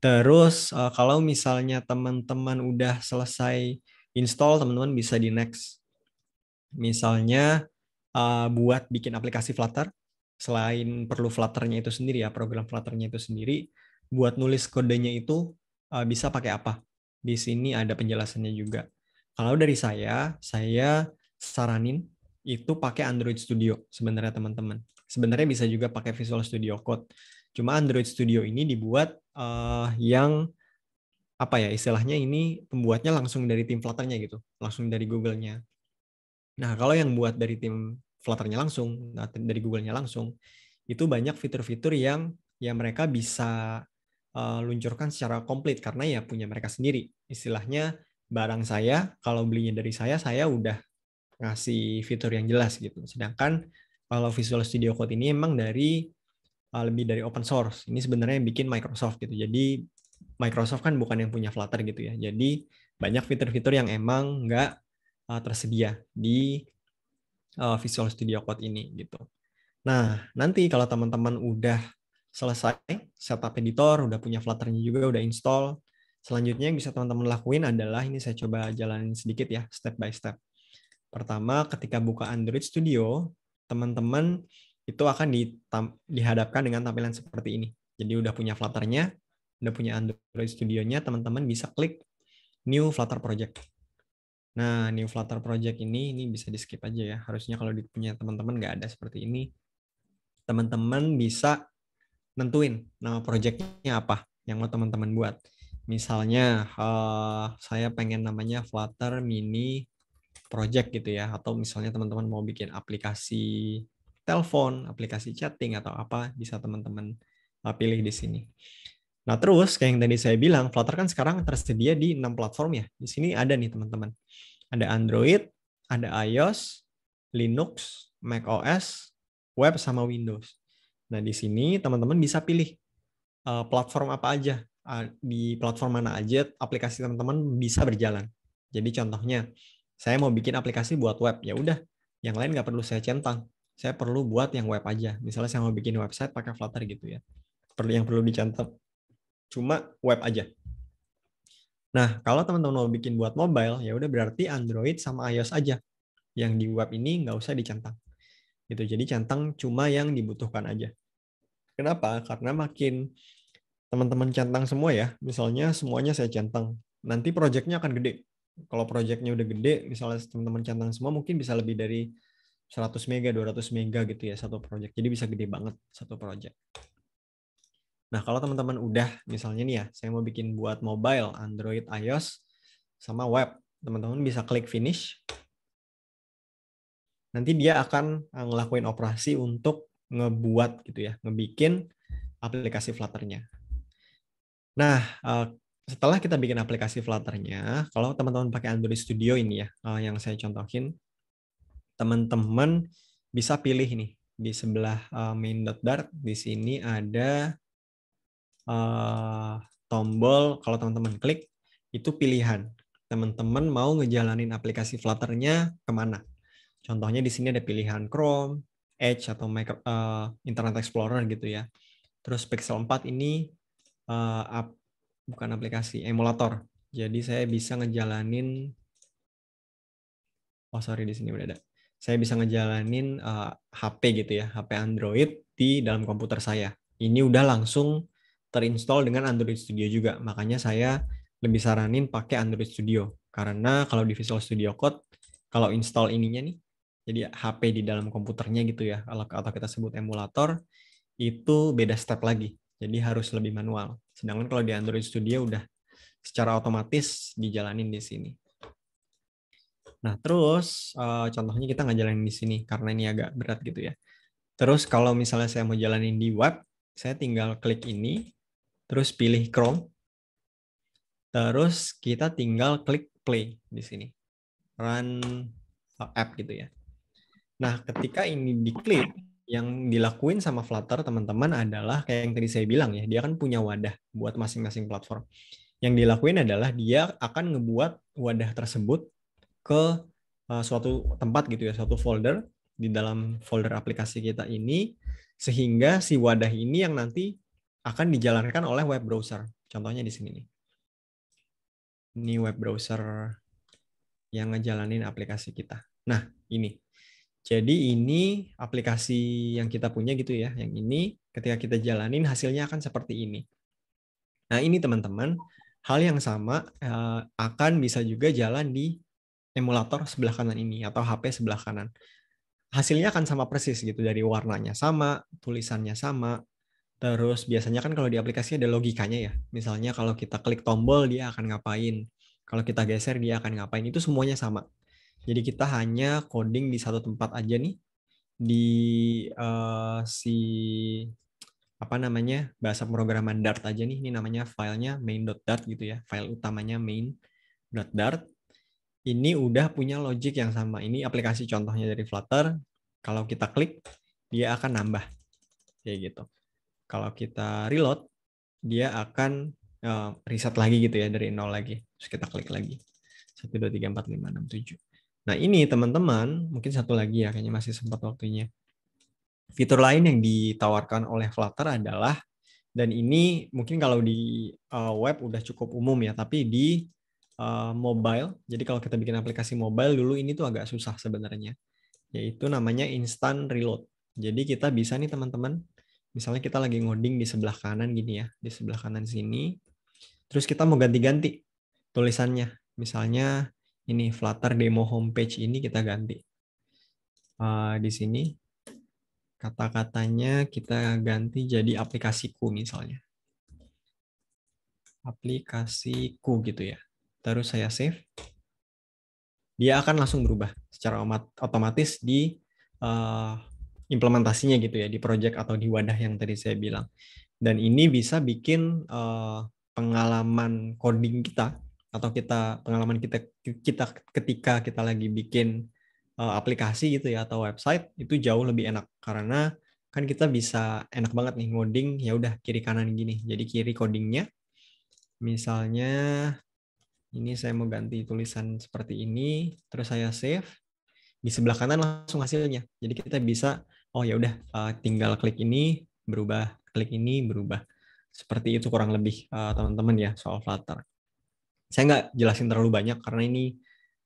Terus uh, kalau misalnya teman-teman udah selesai install, teman-teman bisa di next. Misalnya uh, buat bikin aplikasi Flutter, selain perlu Flutternya itu sendiri ya, program Flutternya itu sendiri, buat nulis kodenya itu uh, bisa pakai apa? Di sini ada penjelasannya juga. Kalau dari saya, saya saranin itu pakai Android Studio sebenarnya teman-teman. Sebenarnya bisa juga pakai Visual Studio Code Cuma Android Studio ini dibuat uh, yang apa ya istilahnya ini pembuatnya langsung dari tim Flutternya gitu, langsung dari Googlenya. Nah, kalau yang buat dari tim Flutternya langsung, nah, dari Googlenya langsung, itu banyak fitur-fitur yang ya mereka bisa uh, luncurkan secara komplit karena ya punya mereka sendiri. Istilahnya barang saya kalau belinya dari saya saya udah ngasih fitur yang jelas gitu. Sedangkan kalau Visual Studio Code ini emang dari uh, lebih dari open source. Ini sebenarnya yang bikin Microsoft gitu. Jadi Microsoft kan bukan yang punya Flutter gitu ya. Jadi banyak fitur-fitur yang emang nggak uh, tersedia di uh, Visual Studio Code ini gitu. Nah, nanti kalau teman-teman udah selesai setup editor, udah punya Flutternya juga, udah install, selanjutnya yang bisa teman-teman lakuin adalah ini saya coba jalanin sedikit ya, step by step. Pertama, ketika buka Android Studio, teman-teman itu akan ditam, dihadapkan dengan tampilan seperti ini. Jadi udah punya flutter udah punya Android Studio-nya, teman-teman bisa klik New Flutter Project. Nah, New Flutter Project ini ini bisa di skip aja ya. Harusnya kalau punya teman-teman nggak ada seperti ini. Teman-teman bisa nentuin nama projectnya apa yang mau teman-teman buat. Misalnya uh, saya pengen namanya Flutter Mini Project gitu ya, atau misalnya teman-teman mau bikin aplikasi telepon, aplikasi chatting atau apa bisa teman-teman uh, pilih di sini. Nah, terus kayak yang tadi saya bilang, Flutter kan sekarang tersedia di enam platform ya. Di sini ada nih teman-teman. Ada Android, ada iOS, Linux, macOS, web sama Windows. Nah, di sini teman-teman bisa pilih uh, platform apa aja, uh, di platform mana aja aplikasi teman-teman bisa berjalan. Jadi contohnya, saya mau bikin aplikasi buat web, ya udah, yang lain nggak perlu saya centang saya perlu buat yang web aja. Misalnya saya mau bikin website pakai Flutter gitu ya. Perlu yang perlu dicantum cuma web aja. Nah, kalau teman-teman mau bikin buat mobile, ya udah berarti Android sama iOS aja. Yang di web ini nggak usah dicentang. Gitu. Jadi centang cuma yang dibutuhkan aja. Kenapa? Karena makin teman-teman centang semua ya, misalnya semuanya saya centang, nanti proyeknya akan gede. Kalau proyeknya udah gede, misalnya teman-teman centang semua mungkin bisa lebih dari 100 mega, 200 mega gitu ya satu project. Jadi bisa gede banget satu project. Nah, kalau teman-teman udah misalnya nih ya, saya mau bikin buat mobile, Android, iOS sama web. Teman-teman bisa klik finish. Nanti dia akan eh, ngelakuin operasi untuk ngebuat gitu ya, ngebikin aplikasi flutter Nah, eh, setelah kita bikin aplikasi flutter kalau teman-teman pakai Android Studio ini ya, eh, yang saya contohin, teman-teman bisa pilih nih di sebelah uh, eh, main.dart di sini ada uh, tombol kalau teman-teman klik itu pilihan teman-teman mau ngejalanin aplikasi flutter kemana. Contohnya di sini ada pilihan Chrome, Edge atau micro, uh, Internet Explorer gitu ya. Terus Pixel 4 ini uh, up, bukan aplikasi, emulator. Jadi saya bisa ngejalanin Oh, sorry di sini udah ada saya bisa ngejalanin uh, eh, HP gitu ya, HP Android di dalam komputer saya. Ini udah langsung terinstall dengan Android Studio juga. Makanya saya lebih saranin pakai Android Studio karena kalau di Visual Studio Code kalau install ininya nih, jadi HP di dalam komputernya gitu ya, atau kita sebut emulator itu beda step lagi. Jadi harus lebih manual. Sedangkan kalau di Android Studio udah secara otomatis dijalanin di sini. Nah, terus uh, contohnya kita nggak jalanin di sini karena ini agak berat gitu ya. Terus kalau misalnya saya mau jalanin di web, saya tinggal klik ini, terus pilih Chrome. Terus kita tinggal klik play di sini. Run app gitu ya. Nah, ketika ini diklik, yang dilakuin sama Flutter teman-teman adalah kayak yang tadi saya bilang ya, dia kan punya wadah buat masing-masing platform. Yang dilakuin adalah dia akan ngebuat wadah tersebut ke uh, suatu tempat gitu ya, suatu folder di dalam folder aplikasi kita ini sehingga si wadah ini yang nanti akan dijalankan oleh web browser. Contohnya di sini nih. Ini web browser yang ngejalanin aplikasi kita. Nah, ini. Jadi ini aplikasi yang kita punya gitu ya. Yang ini ketika kita jalanin hasilnya akan seperti ini. Nah, ini teman-teman, hal yang sama eh, akan bisa juga jalan di emulator sebelah kanan ini atau HP sebelah kanan. Hasilnya akan sama persis gitu dari warnanya sama, tulisannya sama. Terus biasanya kan kalau di aplikasi ada logikanya ya. Misalnya kalau kita klik tombol dia akan ngapain. Kalau kita geser dia akan ngapain. Itu semuanya sama. Jadi kita hanya coding di satu tempat aja nih di uh, si apa namanya bahasa pemrograman Dart aja nih ini namanya filenya main.dart gitu ya file utamanya main.dart ini udah punya logic yang sama. Ini aplikasi contohnya dari Flutter. Kalau kita klik, dia akan nambah. Kayak gitu. Kalau kita reload, dia akan uh, reset lagi gitu ya dari nol lagi. Terus kita klik lagi. 1, 2, 3, 4, 5, 6, 7. Nah ini teman-teman, mungkin satu lagi ya, kayaknya masih sempat waktunya. Fitur lain yang ditawarkan oleh Flutter adalah, dan ini mungkin kalau di uh, web udah cukup umum ya, tapi di Eh, mobile. Jadi kalau kita bikin aplikasi mobile dulu ini tuh agak susah sebenarnya. Yaitu namanya instant reload. Jadi kita bisa nih teman-teman, misalnya kita lagi ngoding di sebelah kanan gini ya, di sebelah kanan sini. Terus kita mau ganti-ganti tulisannya. Misalnya ini Flutter demo homepage ini kita ganti. Uh, di sini kata-katanya kita ganti jadi aplikasiku misalnya. Aplikasiku gitu ya terus saya save, dia akan langsung berubah secara otomatis di uh, implementasinya gitu ya, di project atau di wadah yang tadi saya bilang. Dan ini bisa bikin uh, pengalaman coding kita atau kita pengalaman kita kita ketika kita lagi bikin uh, aplikasi gitu ya atau website itu jauh lebih enak karena kan kita bisa enak banget nih ngoding ya udah kiri kanan gini jadi kiri codingnya misalnya ini saya mau ganti tulisan seperti ini, terus saya save, di sebelah kanan langsung hasilnya. Jadi kita bisa, oh ya udah, eh, tinggal klik ini berubah, klik ini berubah. Seperti itu kurang lebih eh, teman-teman ya soal Flutter. Saya nggak jelasin terlalu banyak karena ini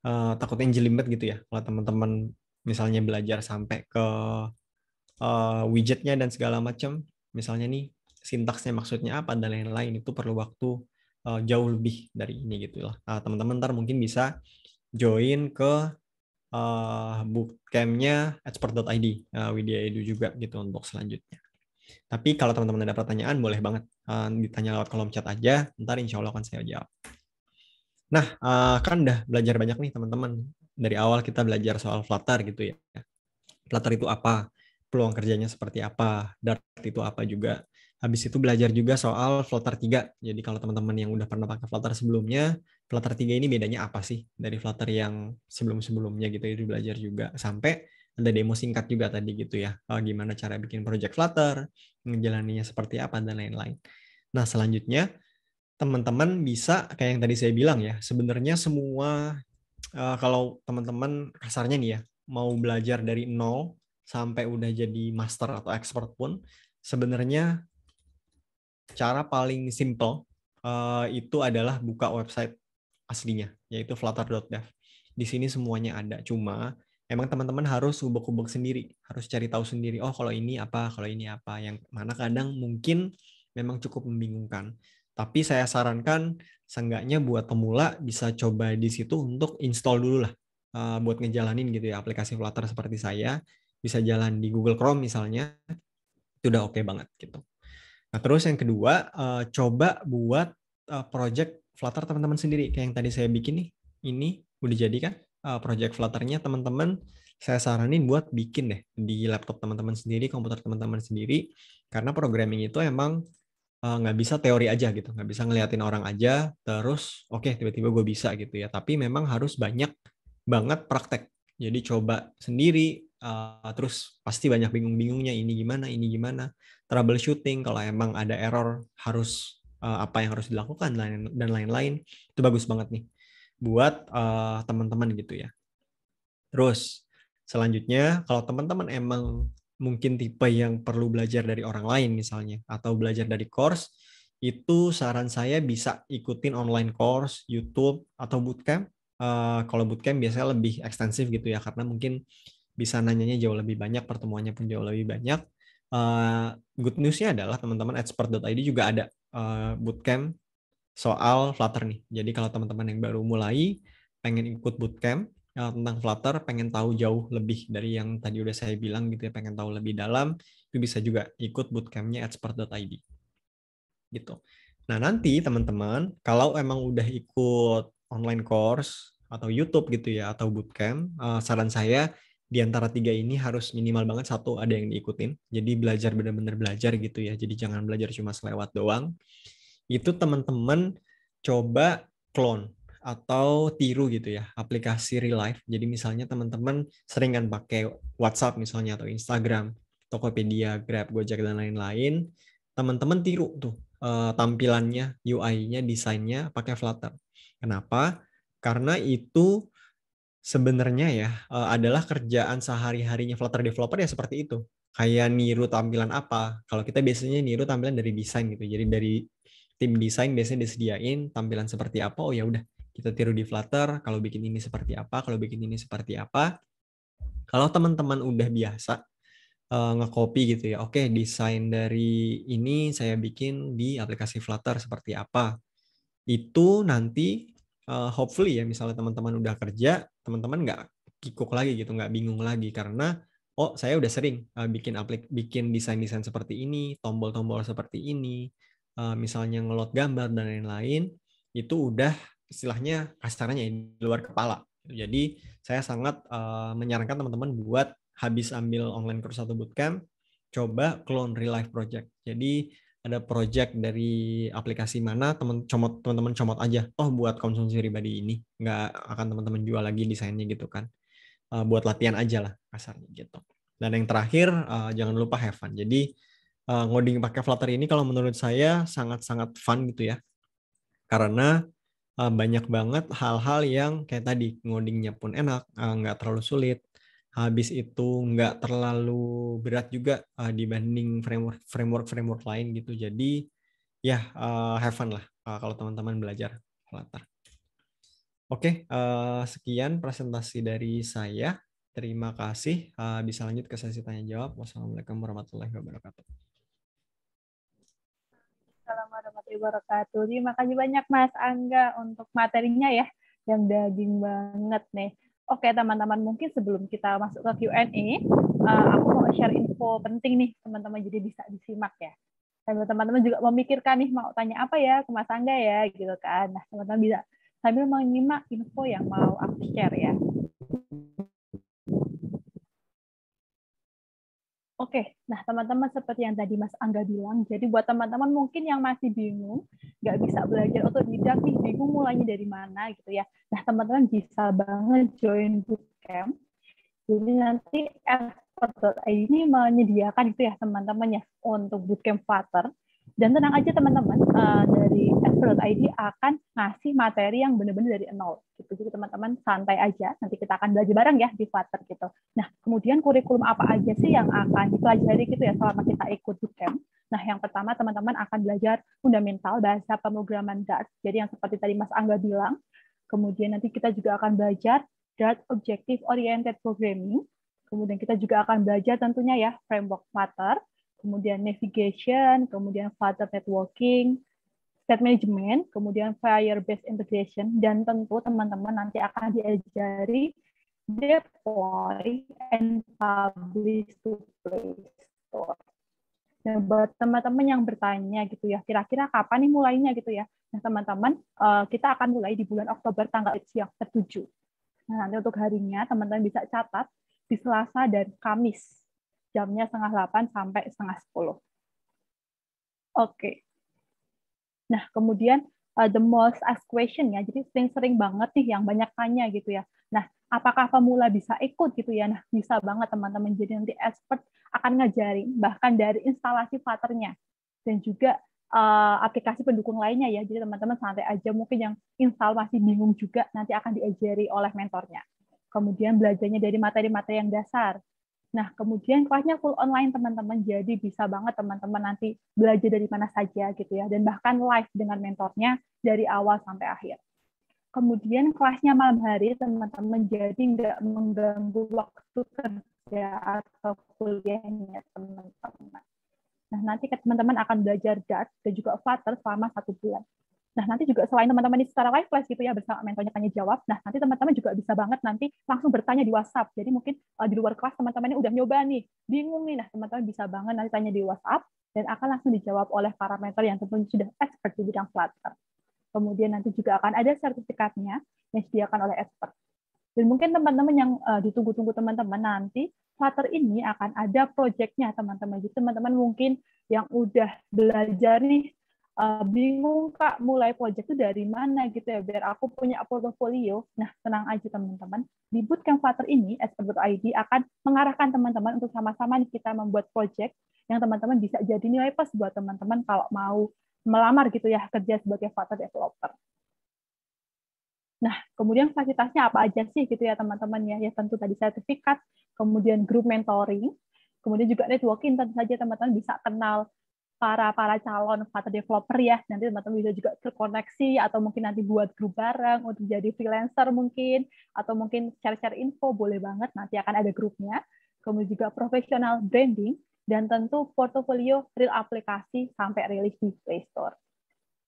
uh, takutnya jelimet gitu ya. Kalau teman-teman misalnya belajar sampai ke uh, widgetnya dan segala macam, misalnya nih sintaksnya maksudnya apa dan lain-lain itu perlu waktu uh, jauh lebih dari ini gitu lah. Nah, teman-teman ntar mungkin bisa join ke uh, bootcampnya expert.id uh, eh, Widya Edu juga gitu untuk selanjutnya. Tapi kalau teman-teman ada pertanyaan boleh banget uh, ditanya lewat kolom chat aja. Ntar insya Allah akan saya jawab. Nah, uh, kan udah belajar banyak nih teman-teman. Dari awal kita belajar soal Flutter gitu ya. Flutter itu apa? Peluang kerjanya seperti apa? Dart itu apa juga? Habis itu belajar juga soal Flutter 3. Jadi kalau teman-teman yang udah pernah pakai Flutter sebelumnya, Flutter 3 ini bedanya apa sih dari Flutter yang sebelum-sebelumnya gitu itu belajar juga sampai ada demo singkat juga tadi gitu ya. Eh, gimana cara bikin project Flutter, menjalaninya seperti apa dan lain-lain. Nah, selanjutnya teman-teman bisa kayak yang tadi saya bilang ya, sebenarnya semua uh, kalau teman-teman kasarnya nih ya, mau belajar dari nol sampai udah jadi master atau expert pun sebenarnya cara paling simple uh, itu adalah buka website aslinya, yaitu flutter.dev. Di sini semuanya ada, cuma emang teman-teman harus ubek-ubek sendiri, harus cari tahu sendiri, oh kalau ini apa, kalau ini apa, yang mana kadang mungkin memang cukup membingungkan. Tapi saya sarankan seenggaknya buat pemula bisa coba di situ untuk install dulu lah, uh, buat ngejalanin gitu ya aplikasi Flutter seperti saya, bisa jalan di Google Chrome misalnya, itu udah oke okay banget gitu. Nah, terus yang kedua, uh, coba buat uh, project Flutter teman-teman sendiri. Kayak yang tadi saya bikin nih, ini udah jadi kan? Uh, project Flutternya teman-teman, saya saranin buat bikin deh di laptop teman-teman sendiri, komputer teman-teman sendiri. Karena programming itu emang uh, nggak bisa teori aja gitu, nggak bisa ngeliatin orang aja, terus oke okay, tiba-tiba gue bisa gitu ya. Tapi memang harus banyak banget praktek. Jadi coba sendiri, uh, terus pasti banyak bingung-bingungnya ini gimana, ini gimana troubleshooting kalau emang ada error harus uh, apa yang harus dilakukan dan lain-lain itu bagus banget nih buat uh, teman-teman gitu ya. Terus selanjutnya kalau teman-teman emang mungkin tipe yang perlu belajar dari orang lain misalnya atau belajar dari course itu saran saya bisa ikutin online course, YouTube atau bootcamp. Uh, kalau bootcamp biasanya lebih ekstensif gitu ya karena mungkin bisa nanyanya jauh lebih banyak, pertemuannya pun jauh lebih banyak. Eh, good newsnya adalah teman-teman expert.id juga ada uh, bootcamp soal Flutter nih. Jadi kalau teman-teman yang baru mulai pengen ikut bootcamp uh, tentang Flutter, pengen tahu jauh lebih dari yang tadi udah saya bilang gitu ya, pengen tahu lebih dalam, itu bisa juga ikut bootcampnya expert.id. Gitu. Nah nanti teman-teman, kalau emang udah ikut online course atau YouTube gitu ya, atau bootcamp, uh, saran saya di antara tiga ini harus minimal banget satu ada yang diikutin. Jadi belajar benar-benar belajar gitu ya. Jadi jangan belajar cuma selewat doang. Itu teman-teman coba clone atau tiru gitu ya aplikasi real life. Jadi misalnya teman-teman sering kan pakai WhatsApp misalnya atau Instagram, Tokopedia, Grab, Gojek dan lain-lain. Teman-teman tiru tuh uh, tampilannya, UI-nya, desainnya pakai Flutter. Kenapa? Karena itu sebenarnya ya uh, adalah kerjaan sehari-harinya Flutter developer ya seperti itu. Kayak niru tampilan apa. Kalau kita biasanya niru tampilan dari desain gitu. Jadi dari tim desain biasanya disediain tampilan seperti apa. Oh ya udah, kita tiru di Flutter. Kalau bikin ini seperti apa, kalau bikin ini seperti apa. Kalau teman-teman udah biasa uh, ngecopy gitu ya. Oke, okay, desain dari ini saya bikin di aplikasi Flutter seperti apa. Itu nanti uh, hopefully ya misalnya teman-teman udah kerja, teman-teman nggak kikuk lagi gitu, nggak bingung lagi karena oh saya udah sering uh, bikin aplik bikin desain-desain seperti ini, tombol-tombol seperti ini, uh, misalnya ngelot gambar dan lain-lain, itu udah istilahnya kasarnya ya, di luar kepala. Jadi saya sangat uh, menyarankan teman-teman buat habis ambil online course atau bootcamp, coba clone real life project. Jadi ada project dari aplikasi mana teman comot teman-teman comot aja oh buat konsumsi pribadi ini nggak akan teman-teman jual lagi desainnya gitu kan uh, buat latihan aja lah kasarnya gitu dan yang terakhir uh, jangan lupa have fun jadi uh, ngoding pakai Flutter ini kalau menurut saya sangat-sangat fun gitu ya karena uh, banyak banget hal-hal yang kayak tadi ngodingnya pun enak uh, nggak terlalu sulit habis itu nggak terlalu berat juga uh, dibanding framework framework framework lain gitu jadi ya uh, have fun lah uh, kalau teman-teman belajar latar oke okay, uh, sekian presentasi dari saya terima kasih uh, bisa lanjut ke sesi tanya jawab wassalamualaikum warahmatullahi wabarakatuh Assalamualaikum warahmatullahi wabarakatuh. Terima kasih banyak Mas Angga untuk materinya ya yang daging banget nih. Oke teman-teman, mungkin sebelum kita masuk ke Q&A, uh, eh, aku mau share info penting nih teman-teman, jadi bisa disimak ya. Sambil teman-teman juga memikirkan nih mau tanya apa ya ke Mas Angga ya gitu kan. Nah teman-teman bisa sambil menyimak info yang mau aku share ya. Oke, nah teman-teman seperti yang tadi Mas Angga bilang, jadi buat teman-teman mungkin yang masih bingung, nggak bisa belajar otodidak nih, bingung mulainya dari mana gitu ya. Nah teman-teman bisa banget join bootcamp. Jadi nanti expert.id ini menyediakan gitu ya teman-teman ya untuk bootcamp Fater. Dan tenang aja teman-teman, uh, dari expert.id akan ngasih materi yang benar-benar dari nol. Gitu. Jadi teman-teman santai aja, nanti kita akan belajar bareng ya di Flutter gitu. Nah, kemudian kurikulum apa aja sih yang akan dipelajari gitu ya selama kita ikut bootcamp. Nah, yang pertama teman-teman akan belajar fundamental bahasa pemrograman Dart. Jadi yang seperti tadi Mas Angga bilang, kemudian nanti kita juga akan belajar Dart Objective Oriented Programming, kemudian kita juga akan belajar tentunya ya framework Flutter, kemudian navigation, kemudian flutter networking, state management, kemudian fire-based integration, dan tentu teman-teman nanti akan diajari deploy and publish to Play Store. Nah, buat teman-teman yang bertanya gitu ya, kira-kira kapan nih mulainya gitu ya. Nah, teman-teman, eh, kita akan mulai di bulan Oktober tanggal siang ke-7. Nah, nanti untuk harinya teman-teman bisa catat di Selasa dan Kamis jamnya setengah 8 sampai setengah 10. Oke. Okay. Nah, kemudian uh, the most asked question ya. Jadi sering-sering banget nih yang banyak tanya gitu ya. Nah, apakah pemula bisa ikut gitu ya? Nah, bisa banget teman-teman. Jadi nanti expert akan ngajarin bahkan dari instalasi faternya dan juga uh, aplikasi pendukung lainnya ya. Jadi teman-teman santai aja mungkin yang install masih bingung juga nanti akan diajari oleh mentornya. Kemudian belajarnya dari materi-materi yang dasar. Nah, kemudian kelasnya full online teman-teman, jadi bisa banget teman-teman nanti belajar dari mana saja gitu ya, dan bahkan live dengan mentornya dari awal sampai akhir. Kemudian kelasnya malam hari teman-teman, jadi nggak mengganggu waktu kerja atau kuliahnya teman-teman. Nah, nanti teman-teman akan belajar Dart dan juga Flutter selama satu bulan. Nah, nanti juga selain teman-teman di secara live class gitu ya bersama mentornya tanya jawab, nah nanti teman-teman juga bisa banget nanti langsung bertanya di WhatsApp. Jadi mungkin uh, di luar kelas teman-temannya udah nyoba nih, bingung nih, nah teman-teman bisa banget nanti tanya di WhatsApp dan akan langsung dijawab oleh para mentor yang tentunya sudah expert di bidang Flutter. Kemudian nanti juga akan ada sertifikatnya yang disediakan oleh expert. Dan mungkin teman-teman yang uh, ditunggu-tunggu teman-teman nanti Flutter ini akan ada proyeknya teman-teman. Jadi teman-teman mungkin yang udah belajar nih uh, bingung kak mulai project itu dari mana gitu ya biar aku punya portfolio nah tenang aja teman-teman di bootcamp Flutter ini expert ID akan mengarahkan teman-teman untuk sama-sama kita membuat project yang teman-teman bisa jadi nilai plus buat teman-teman kalau mau melamar gitu ya kerja sebagai Flutter developer Nah, kemudian fasilitasnya apa aja sih gitu ya teman-teman ya? Ya tentu tadi sertifikat, kemudian grup mentoring, kemudian juga networking tentu saja teman-teman bisa kenal para para calon para developer ya nanti teman-teman bisa juga terkoneksi atau mungkin nanti buat grup bareng untuk jadi freelancer mungkin atau mungkin share-share info boleh banget nanti akan ada grupnya kemudian juga profesional branding dan tentu portfolio real aplikasi sampai rilis di Play Store.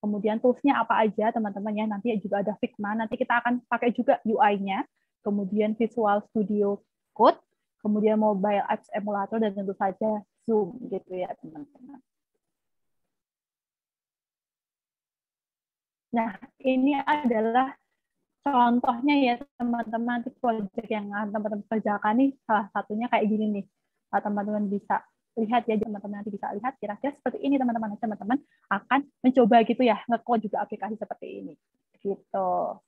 Kemudian toolsnya apa aja teman-teman ya nanti juga ada Figma nanti kita akan pakai juga UI-nya kemudian Visual Studio Code kemudian mobile apps emulator dan tentu saja Zoom gitu ya teman-teman. Nah, ini adalah contohnya ya teman-teman project yang ah, teman-teman kerjakan nih salah satunya kayak gini nih. Ah, teman-teman bisa lihat ya teman-teman nanti bisa lihat kira-kira seperti ini teman-teman teman-teman akan mencoba gitu ya ngekod juga aplikasi seperti ini gitu.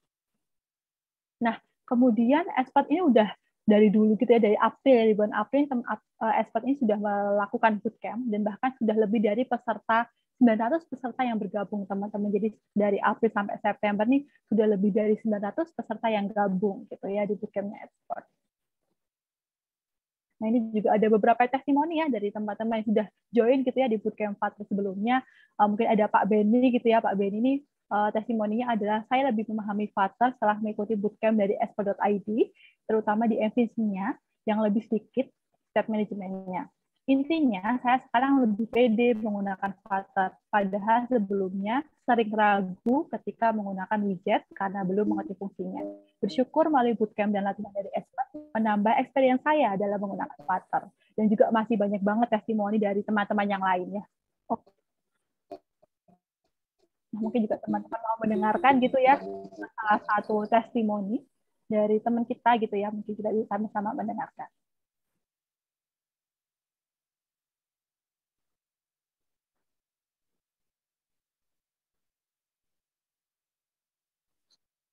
Nah, kemudian expert ini udah dari dulu gitu ya dari April dari bulan April teman eh, expert ini sudah melakukan bootcamp dan bahkan sudah lebih dari peserta 900 peserta yang bergabung teman-teman. Jadi dari April sampai September nih sudah lebih dari 900 peserta yang gabung gitu ya di bootcampnya Edsport. Nah ini juga ada beberapa testimoni ya dari teman-teman yang sudah join gitu ya di bootcamp 4 sebelumnya. Uh, mungkin ada Pak Benny gitu ya. Pak Benny ini uh, eh, testimoninya adalah saya lebih memahami Flutter setelah mengikuti bootcamp dari Id terutama di MVC-nya yang lebih sedikit step manajemennya. Intinya, saya sekarang lebih pede menggunakan Flutter, padahal sebelumnya sering ragu ketika menggunakan widget karena belum mengerti fungsinya. Bersyukur melalui bootcamp dan latihan dari expert menambah experience saya dalam menggunakan Flutter. Dan juga masih banyak banget testimoni dari teman-teman yang lainnya. Oke. Nah, mungkin juga teman-teman mau mendengarkan gitu ya salah satu testimoni dari teman kita gitu ya, mungkin kita bisa sama-sama mendengarkan.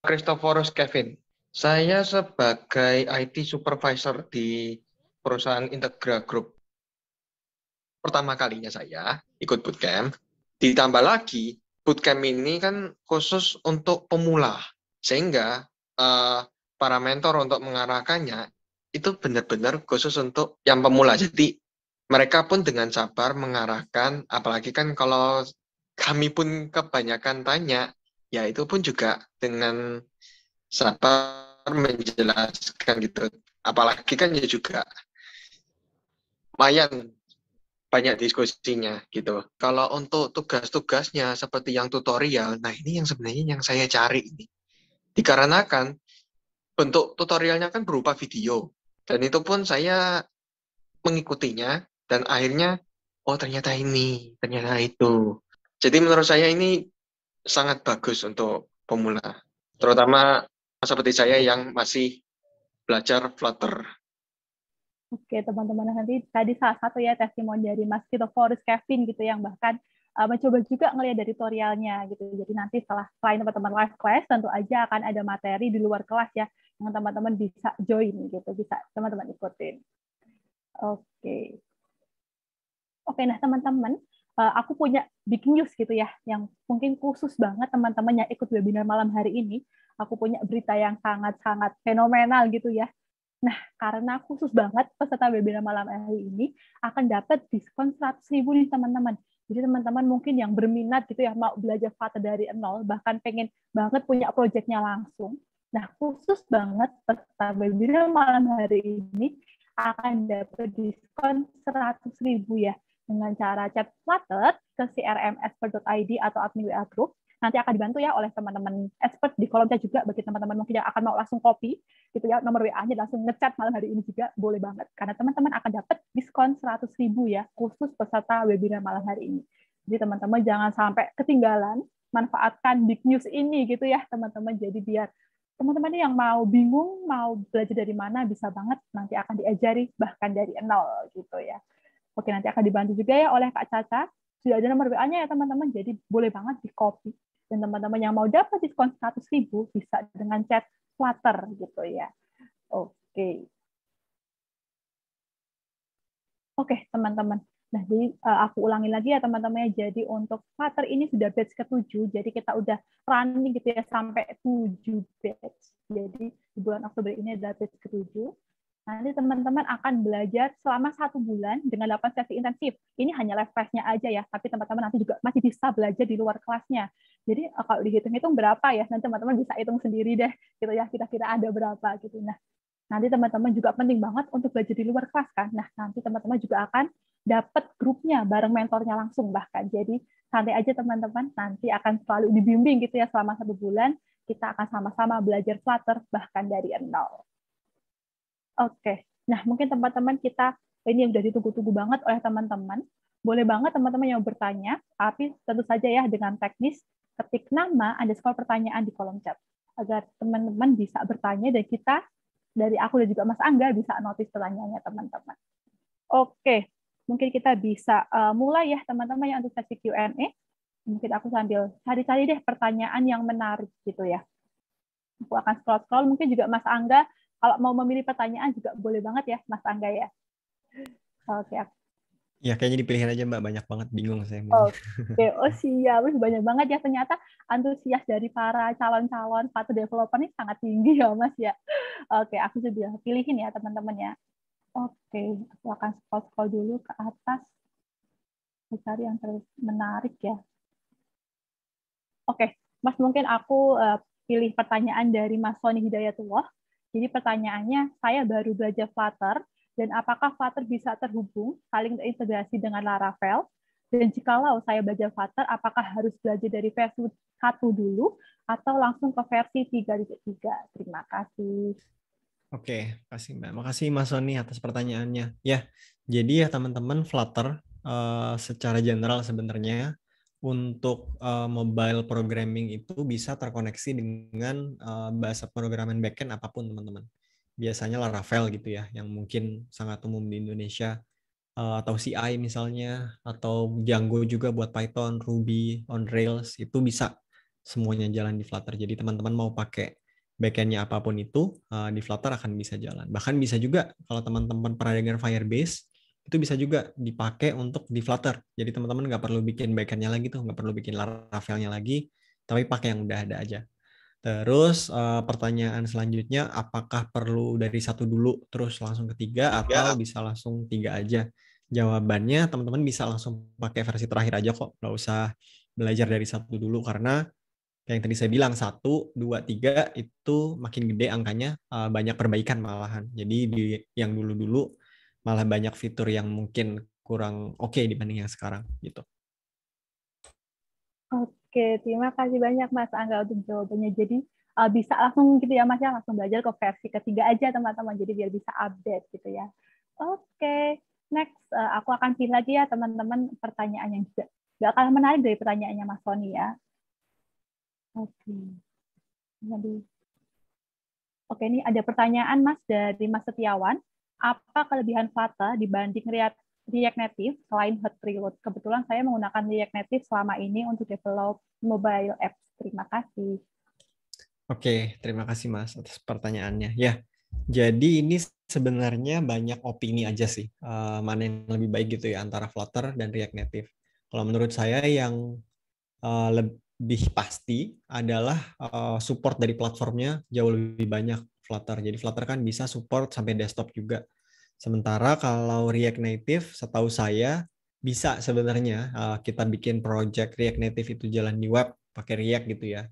Christophorus Kevin. Saya sebagai IT supervisor di perusahaan Integra Group. Pertama kalinya saya ikut bootcamp. Ditambah lagi, bootcamp ini kan khusus untuk pemula. Sehingga uh, para mentor untuk mengarahkannya itu benar-benar khusus untuk yang pemula. Jadi mereka pun dengan sabar mengarahkan, apalagi kan kalau kami pun kebanyakan tanya, ya itu pun juga dengan sabar menjelaskan gitu apalagi kan ya juga lumayan banyak diskusinya gitu. Kalau untuk tugas-tugasnya seperti yang tutorial, nah ini yang sebenarnya yang saya cari ini. Dikarenakan bentuk tutorialnya kan berupa video dan itu pun saya mengikutinya dan akhirnya oh ternyata ini, ternyata itu. Jadi menurut saya ini sangat bagus untuk pemula, terutama seperti saya yang masih belajar Flutter. Oke, teman-teman nanti tadi salah satu ya testimoni dari Mas Kito, Forest Kevin gitu yang bahkan uh, mencoba juga ngelihat dari tutorialnya gitu. Jadi nanti setelah selain teman-teman live class tentu aja akan ada materi di luar kelas ya yang teman-teman bisa join gitu, bisa teman-teman ikutin. Oke. Oke, nah teman-teman, Eh, aku punya big news gitu ya, yang mungkin khusus banget teman-teman yang ikut webinar malam hari ini, aku punya berita yang sangat-sangat fenomenal gitu ya. Nah, karena khusus banget peserta webinar malam hari ini akan dapat diskon 100 ribu nih teman-teman. Jadi teman-teman mungkin yang berminat gitu ya, mau belajar fata dari nol, bahkan pengen banget punya proyeknya langsung. Nah, khusus banget peserta webinar malam hari ini akan dapat diskon 100 ribu ya dengan cara chat Slated ke CRM expert.id atau admin WA group. Nanti akan dibantu ya oleh teman-teman expert di kolom chat juga bagi teman-teman mungkin yang akan mau langsung copy gitu ya nomor WA-nya langsung ngechat malam hari ini juga boleh banget karena teman-teman akan dapat diskon 100.000 ya khusus peserta webinar malam hari ini. Jadi teman-teman jangan sampai ketinggalan manfaatkan big news ini gitu ya teman-teman jadi biar teman-teman yang mau bingung mau belajar dari mana bisa banget nanti akan diajari bahkan dari nol gitu ya Oke, nanti akan dibantu juga ya oleh Kak Caca. Sudah ada nomor WA-nya ya teman-teman, jadi boleh banget di-copy. Dan teman-teman yang mau dapat diskon 100 ribu bisa dengan chat Flutter gitu ya. Oke. Oke, teman-teman. Nah, jadi eh, aku ulangi lagi ya teman-teman ya. Jadi untuk Flutter ini sudah batch ke-7, jadi kita udah running gitu ya sampai 7 batch. Jadi di bulan Oktober ini adalah batch ke-7. Nanti teman-teman akan belajar selama satu bulan dengan 8 sesi intensif. Ini hanya live class-nya aja ya, tapi teman-teman nanti juga masih bisa belajar di luar kelasnya. Jadi eh, kalau dihitung-hitung berapa ya, nanti teman-teman bisa hitung sendiri deh, gitu ya, kira-kira ada berapa gitu. Nah, nanti teman-teman juga penting banget untuk belajar di luar kelas kan. Nah, nanti teman-teman juga akan dapat grupnya bareng mentornya langsung bahkan. Jadi santai aja teman-teman, nanti akan selalu dibimbing gitu ya selama satu bulan. Kita akan sama-sama belajar Flutter bahkan dari nol. Oke. Okay. Nah, mungkin teman-teman kita ini yang sudah ditunggu-tunggu banget oleh teman-teman. Boleh banget teman-teman yang bertanya, tapi tentu saja ya dengan teknis ketik nama Ada underscore pertanyaan di kolom chat agar teman-teman bisa bertanya dan kita dari aku dan juga Mas Angga bisa notice pertanyaannya teman-teman. Oke, mungkin kita bisa uh, mulai ya teman-teman yang untuk sesi Q&A. Mungkin aku sambil cari-cari deh pertanyaan yang menarik gitu ya. Aku akan scroll-scroll, mungkin juga Mas Angga kalau mau memilih pertanyaan juga boleh banget ya Mas Angga ya. Oke. Okay. Ya kayaknya dipilihin aja Mbak banyak banget bingung saya. Oke, okay. oh siap, banyak banget ya ternyata antusias dari para calon-calon para developer ini sangat tinggi ya Mas ya. Oke, okay, aku sudah pilihin ya teman-teman ya. Oke, aku akan scroll-scroll dulu ke atas cari yang menarik ya. Oke, Mas mungkin aku uh, pilih pertanyaan dari Mas Sony Hidayatullah. Jadi pertanyaannya, saya baru belajar Flutter, dan apakah Flutter bisa terhubung, saling terintegrasi dengan Laravel? Dan jikalau saya belajar Flutter, apakah harus belajar dari versi 1 dulu, atau langsung ke versi 3.3? Terima kasih. Oke, kasih Mbak. Makasih Mas Soni atas pertanyaannya. Ya, jadi ya teman-teman Flutter uh, secara general sebenarnya untuk uh, mobile programming itu bisa terkoneksi dengan uh, bahasa programming backend apapun teman-teman. Biasanya Laravel gitu ya, yang mungkin sangat umum di Indonesia uh, atau CI misalnya atau Django juga buat Python, Ruby on Rails itu bisa semuanya jalan di Flutter. Jadi teman-teman mau pakai backendnya apapun itu uh, di Flutter akan bisa jalan. Bahkan bisa juga kalau teman-teman pernah dengar Firebase itu bisa juga dipakai untuk di Flutter. Jadi teman-teman nggak perlu bikin backendnya lagi tuh, nggak perlu bikin Laravelnya lagi, tapi pakai yang udah ada aja. Terus eh, pertanyaan selanjutnya, apakah perlu dari satu dulu terus langsung ketiga, tiga. atau bisa langsung tiga aja? Jawabannya teman-teman bisa langsung pakai versi terakhir aja kok, nggak usah belajar dari satu dulu karena yang tadi saya bilang satu, dua, tiga itu makin gede angkanya eh, banyak perbaikan malahan. Jadi di yang dulu-dulu malah banyak fitur yang mungkin kurang oke okay dibanding yang sekarang gitu. Oke, terima kasih banyak Mas Angga untuk jawabannya. Jadi eh, bisa langsung gitu ya Mas ya, langsung belajar ke versi ketiga aja teman-teman. Jadi biar bisa update gitu ya. Oke, next eh, aku akan pilih lagi ya teman-teman pertanyaan yang juga gak kalah menarik dari pertanyaannya Mas Sony ya. Oke, jadi oke ini ada pertanyaan Mas dari Mas Setiawan apa kelebihan Flutter dibanding React, Native selain hot reload? Kebetulan saya menggunakan React Native selama ini untuk develop mobile apps. Terima kasih. Oke, terima kasih Mas atas pertanyaannya. Ya, jadi ini sebenarnya banyak opini aja sih, uh, mana yang lebih baik gitu ya antara Flutter dan React Native. Kalau menurut saya yang uh, lebih pasti adalah uh, support dari platformnya jauh lebih banyak Flutter. Jadi Flutter kan bisa support sampai desktop juga. Sementara kalau React Native, setahu saya bisa sebenarnya uh, kita bikin project React Native itu jalan di web pakai React gitu ya.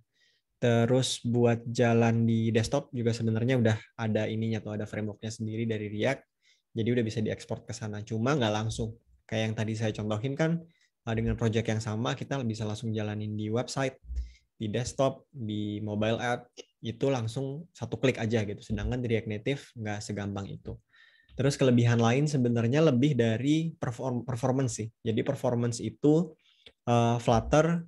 Terus buat jalan di desktop juga sebenarnya udah ada ininya atau ada frameworknya sendiri dari React. Jadi udah bisa diekspor ke sana. Cuma nggak langsung. Kayak yang tadi saya contohin kan eh, dengan project yang sama kita bisa langsung jalanin di website, di desktop, di mobile app, itu langsung satu klik aja gitu. Sedangkan di React Native nggak segampang itu. Terus kelebihan lain sebenarnya lebih dari perform performance sih. Jadi performance itu uh, Flutter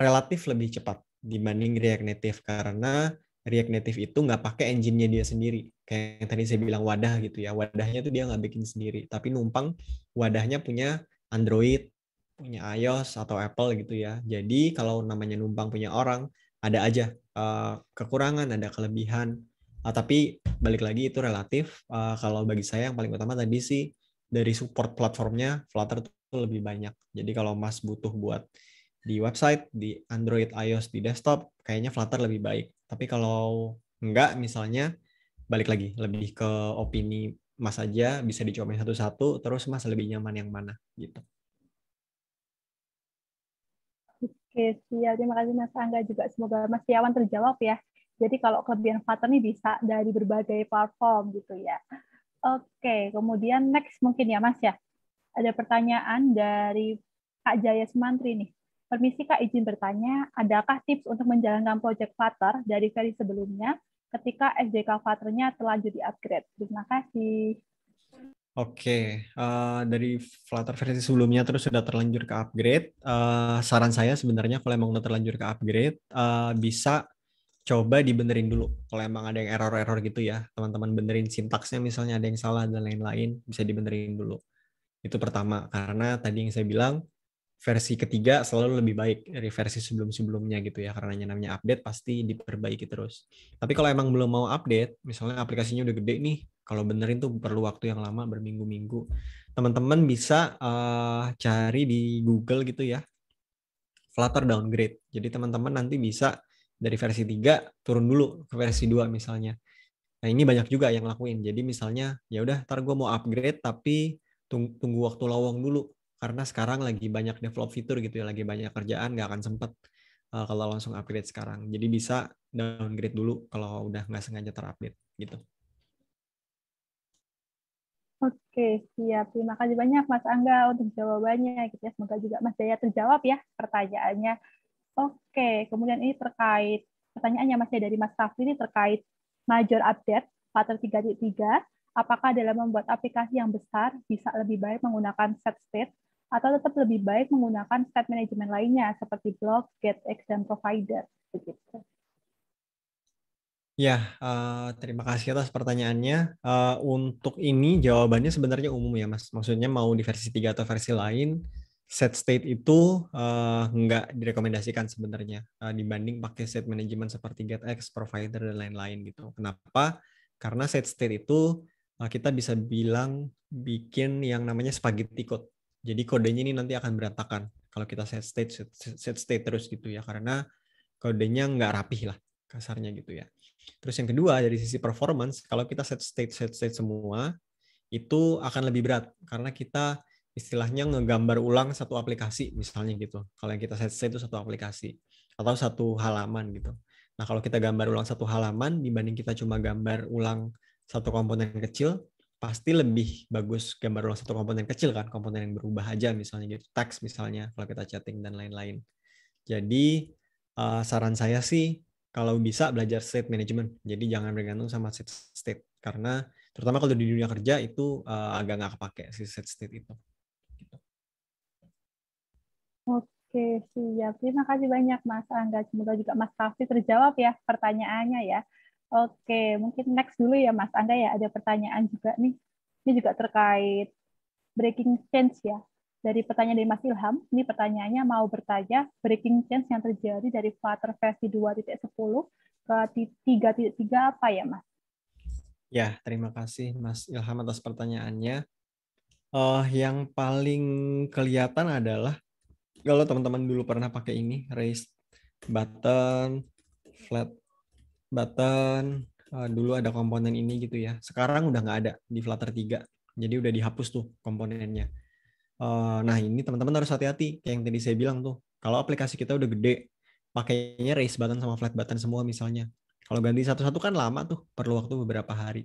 relatif lebih cepat dibanding React Native karena React Native itu nggak pakai engine-nya dia sendiri. Kayak yang tadi saya bilang wadah gitu ya. Wadahnya itu dia nggak bikin sendiri, tapi numpang wadahnya punya Android, punya iOS atau Apple gitu ya. Jadi kalau namanya numpang punya orang, ada aja uh, kekurangan, ada kelebihan. Uh, tapi balik lagi itu relatif. Uh, kalau bagi saya yang paling utama tadi sih dari support platformnya Flutter itu lebih banyak. Jadi kalau Mas butuh buat di website, di Android, iOS, di desktop, kayaknya Flutter lebih baik. Tapi kalau enggak misalnya balik lagi lebih ke opini Mas aja bisa dicobain satu-satu terus Mas lebih nyaman yang mana gitu. Oke, siap. Terima kasih Mas Angga juga. Semoga Mas Tiawan terjawab ya. Jadi kalau kelebihan Flutter ini bisa dari berbagai platform gitu ya. Oke, kemudian next mungkin ya Mas ya. Ada pertanyaan dari Kak Jaya Semantri nih. Permisi Kak izin bertanya, adakah tips untuk menjalankan proyek Flutter dari versi sebelumnya ketika SDK Flutternya telah jadi upgrade? Terima kasih. Oke, okay. uh, eh, dari Flutter versi sebelumnya terus sudah terlanjur ke upgrade. Uh, saran saya sebenarnya kalau emang udah terlanjur ke upgrade, uh, bisa coba dibenerin dulu. Kalau emang ada yang error-error gitu ya, teman-teman benerin sintaksnya misalnya ada yang salah dan lain-lain, bisa dibenerin dulu. Itu pertama, karena tadi yang saya bilang, versi ketiga selalu lebih baik dari versi sebelum-sebelumnya gitu ya karena namanya update pasti diperbaiki terus. Tapi kalau emang belum mau update, misalnya aplikasinya udah gede nih, kalau benerin tuh perlu waktu yang lama berminggu-minggu. Teman-teman bisa uh, cari di Google gitu ya. Flutter downgrade. Jadi teman-teman nanti bisa dari versi 3 turun dulu ke versi 2 misalnya. Nah, ini banyak juga yang lakuin. Jadi misalnya ya udah ntar gue mau upgrade tapi tunggu waktu lowong dulu karena sekarang lagi banyak develop fitur gitu ya, lagi banyak kerjaan nggak akan sempet uh, kalau langsung upgrade sekarang. Jadi bisa downgrade dulu kalau udah nggak sengaja terupdate gitu. Oke, siap. Terima kasih banyak Mas Angga untuk jawabannya. Gitu ya. Semoga juga Mas Jaya terjawab ya pertanyaannya. Oke, kemudian ini terkait pertanyaannya Mas Jaya dari Mas Safi ini terkait major update Flutter 3.3. Apakah dalam membuat aplikasi yang besar bisa lebih baik menggunakan set state atau tetap lebih baik menggunakan state manajemen lainnya seperti blog, get dan provider. Begitu. Ya, uh, terima kasih atas pertanyaannya. Uh, untuk ini jawabannya sebenarnya umum ya, Mas. Maksudnya mau di versi 3 atau versi lain, set state itu uh, nggak direkomendasikan sebenarnya uh, dibanding pakai set management seperti get, GetX, Provider, dan lain-lain gitu. Kenapa? Karena set state itu uh, kita bisa bilang bikin yang namanya spaghetti code. Jadi kodenya ini nanti akan berantakan kalau kita set state set, set state terus gitu ya karena kodenya nggak rapih lah kasarnya gitu ya. Terus yang kedua dari sisi performance kalau kita set state set state semua itu akan lebih berat karena kita istilahnya ngegambar ulang satu aplikasi misalnya gitu. Kalau yang kita set state itu satu aplikasi atau satu halaman gitu. Nah, kalau kita gambar ulang satu halaman dibanding kita cuma gambar ulang satu komponen kecil, pasti lebih bagus gambar ulang satu komponen kecil kan, komponen yang berubah aja misalnya gitu, teks misalnya kalau kita chatting dan lain-lain. Jadi eh, saran saya sih kalau bisa belajar state management. Jadi jangan bergantung sama set state karena terutama kalau di dunia kerja itu eh, agak nggak kepake si set state itu. Gitu. Oke, siap. Terima kasih banyak Mas Angga. Semoga juga Mas Kavi terjawab ya pertanyaannya ya. Oke, mungkin next dulu ya Mas Anda ya, ada pertanyaan juga nih. Ini juga terkait breaking change ya. Dari pertanyaan dari Mas Ilham, ini pertanyaannya mau bertanya breaking change yang terjadi dari Flutter versi 2.10 ke 3.3 apa ya Mas? Ya, terima kasih Mas Ilham atas pertanyaannya. Uh, yang paling kelihatan adalah kalau teman-teman dulu pernah pakai ini, raise button, flat button uh, dulu ada komponen ini gitu ya. Sekarang udah nggak ada di Flutter 3. Jadi udah dihapus tuh komponennya. Uh, nah ini teman-teman harus hati-hati kayak yang tadi saya bilang tuh. Kalau aplikasi kita udah gede, pakainya raise button sama flat button semua misalnya. Kalau ganti satu-satu kan lama tuh, perlu waktu beberapa hari.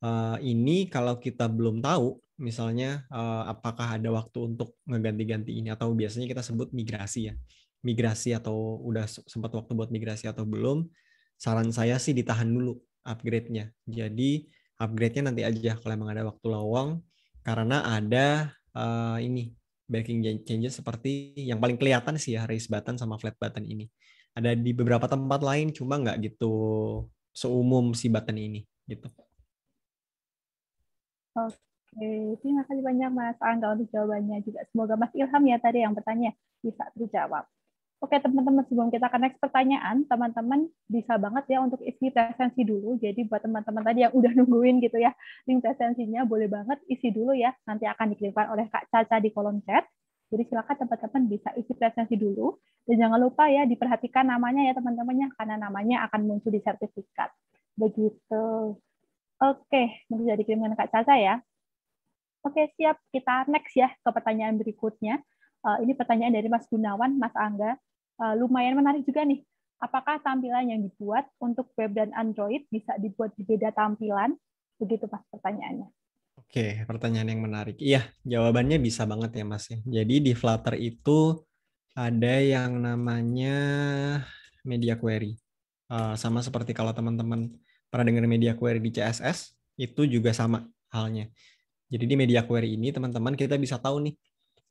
Uh, ini kalau kita belum tahu, misalnya uh, apakah ada waktu untuk ngeganti-ganti ini atau biasanya kita sebut migrasi ya. Migrasi atau udah sempat waktu buat migrasi atau belum, saran saya sih ditahan dulu upgrade-nya. Jadi upgrade-nya nanti aja kalau emang ada waktu lowong karena ada uh, ini backing changes seperti yang paling kelihatan sih ya raise button sama flat button ini. Ada di beberapa tempat lain cuma nggak gitu seumum si button ini gitu. Oke, terima kasih banyak Mas Angga untuk jawabannya juga. Semoga Mas Ilham ya tadi yang bertanya bisa terjawab. Oke teman-teman, sebelum kita akan next pertanyaan, teman-teman bisa banget ya untuk isi presensi dulu. Jadi buat teman-teman tadi yang udah nungguin gitu ya, link presensinya boleh banget isi dulu ya. Nanti akan dikirimkan oleh Kak Caca di kolom chat. Jadi silakan teman-teman bisa isi presensi dulu. Dan jangan lupa ya diperhatikan namanya ya teman-temannya, karena namanya akan muncul di sertifikat. Begitu. Oke, nanti sudah dikirimkan Kak Caca ya. Oke, siap. Kita next ya ke pertanyaan berikutnya. Eh, ini pertanyaan dari Mas Gunawan, Mas Angga Eh, lumayan menarik juga nih. Apakah tampilan yang dibuat untuk web dan Android bisa dibuat di beda tampilan? Begitu Mas pertanyaannya. Oke, pertanyaan yang menarik. Iya, jawabannya bisa banget ya Mas. Ya. Jadi di Flutter itu ada yang namanya media query. Eh, sama seperti kalau teman-teman pernah dengar media query di CSS, itu juga sama halnya. Jadi di media query ini teman-teman kita bisa tahu nih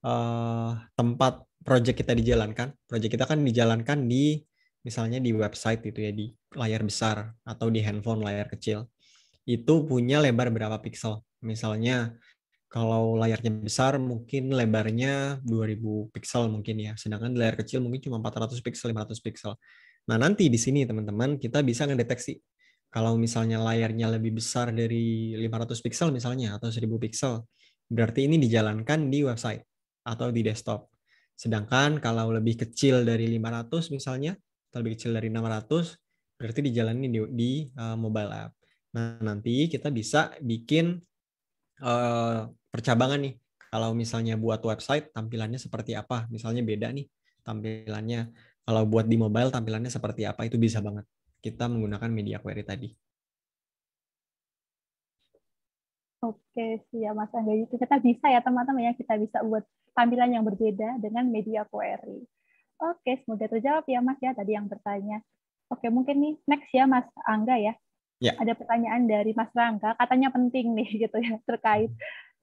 uh, tempat project kita dijalankan. Project kita kan dijalankan di misalnya di website itu ya di layar besar atau di handphone layar kecil. Itu punya lebar berapa piksel? Misalnya kalau layarnya besar mungkin lebarnya 2000 piksel mungkin ya. Sedangkan layar kecil mungkin cuma 400 piksel, 500 piksel. Nah, nanti di sini teman-teman kita bisa ngedeteksi kalau misalnya layarnya lebih besar dari 500 piksel misalnya atau 1000 piksel, berarti ini dijalankan di website atau di desktop. Sedangkan kalau lebih kecil dari 500 misalnya, atau lebih kecil dari 600, berarti dijalani di, di uh, mobile app. Nah, nanti kita bisa bikin uh, percabangan nih. Kalau misalnya buat website, tampilannya seperti apa? Misalnya beda nih tampilannya. Kalau buat di mobile, tampilannya seperti apa? Itu bisa banget. Kita menggunakan media query tadi. Oke, siap Mas Angga. Kita bisa ya teman-teman ya, kita bisa buat tampilan yang berbeda dengan media query. Oke, semoga terjawab ya Mas ya tadi yang bertanya. Oke, mungkin nih next ya Mas Angga ya. Ya. Ada pertanyaan dari Mas Rangga, katanya penting nih gitu ya terkait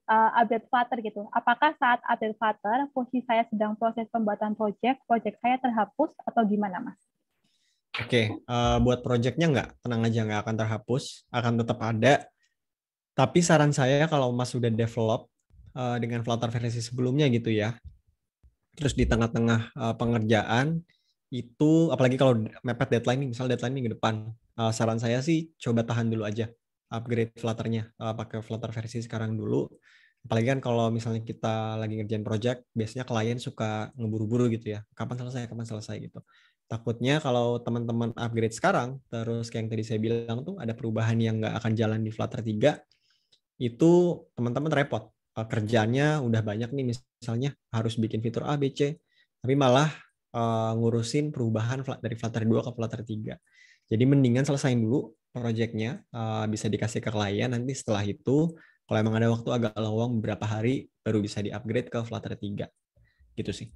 uh, update father gitu. Apakah saat update father posisi saya sedang proses pembuatan project, project saya terhapus atau gimana Mas? Oke, okay. uh, eh, buat projectnya nggak, tenang aja nggak akan terhapus, akan tetap ada tapi saran saya kalau Mas sudah develop uh, dengan Flutter versi sebelumnya gitu ya, terus di tengah-tengah uh, pengerjaan itu, apalagi kalau mepet deadline nih, misal deadline minggu depan, uh, saran saya sih coba tahan dulu aja upgrade Flutternya, uh, pakai Flutter versi sekarang dulu. Apalagi kan kalau misalnya kita lagi ngerjain project, biasanya klien suka ngeburu-buru gitu ya, kapan selesai, kapan selesai gitu takutnya kalau teman-teman upgrade sekarang terus kayak yang tadi saya bilang tuh ada perubahan yang nggak akan jalan di Flutter 3 itu teman-teman repot. Eh, kerjanya udah banyak nih misalnya harus bikin fitur A, B, C, tapi malah uh, ngurusin perubahan dari Flutter 2 ke Flutter 3. Jadi mendingan selesain dulu proyeknya, uh, eh, bisa dikasih ke klien, nanti setelah itu kalau emang ada waktu agak lowong beberapa hari baru bisa di-upgrade ke Flutter 3. Gitu sih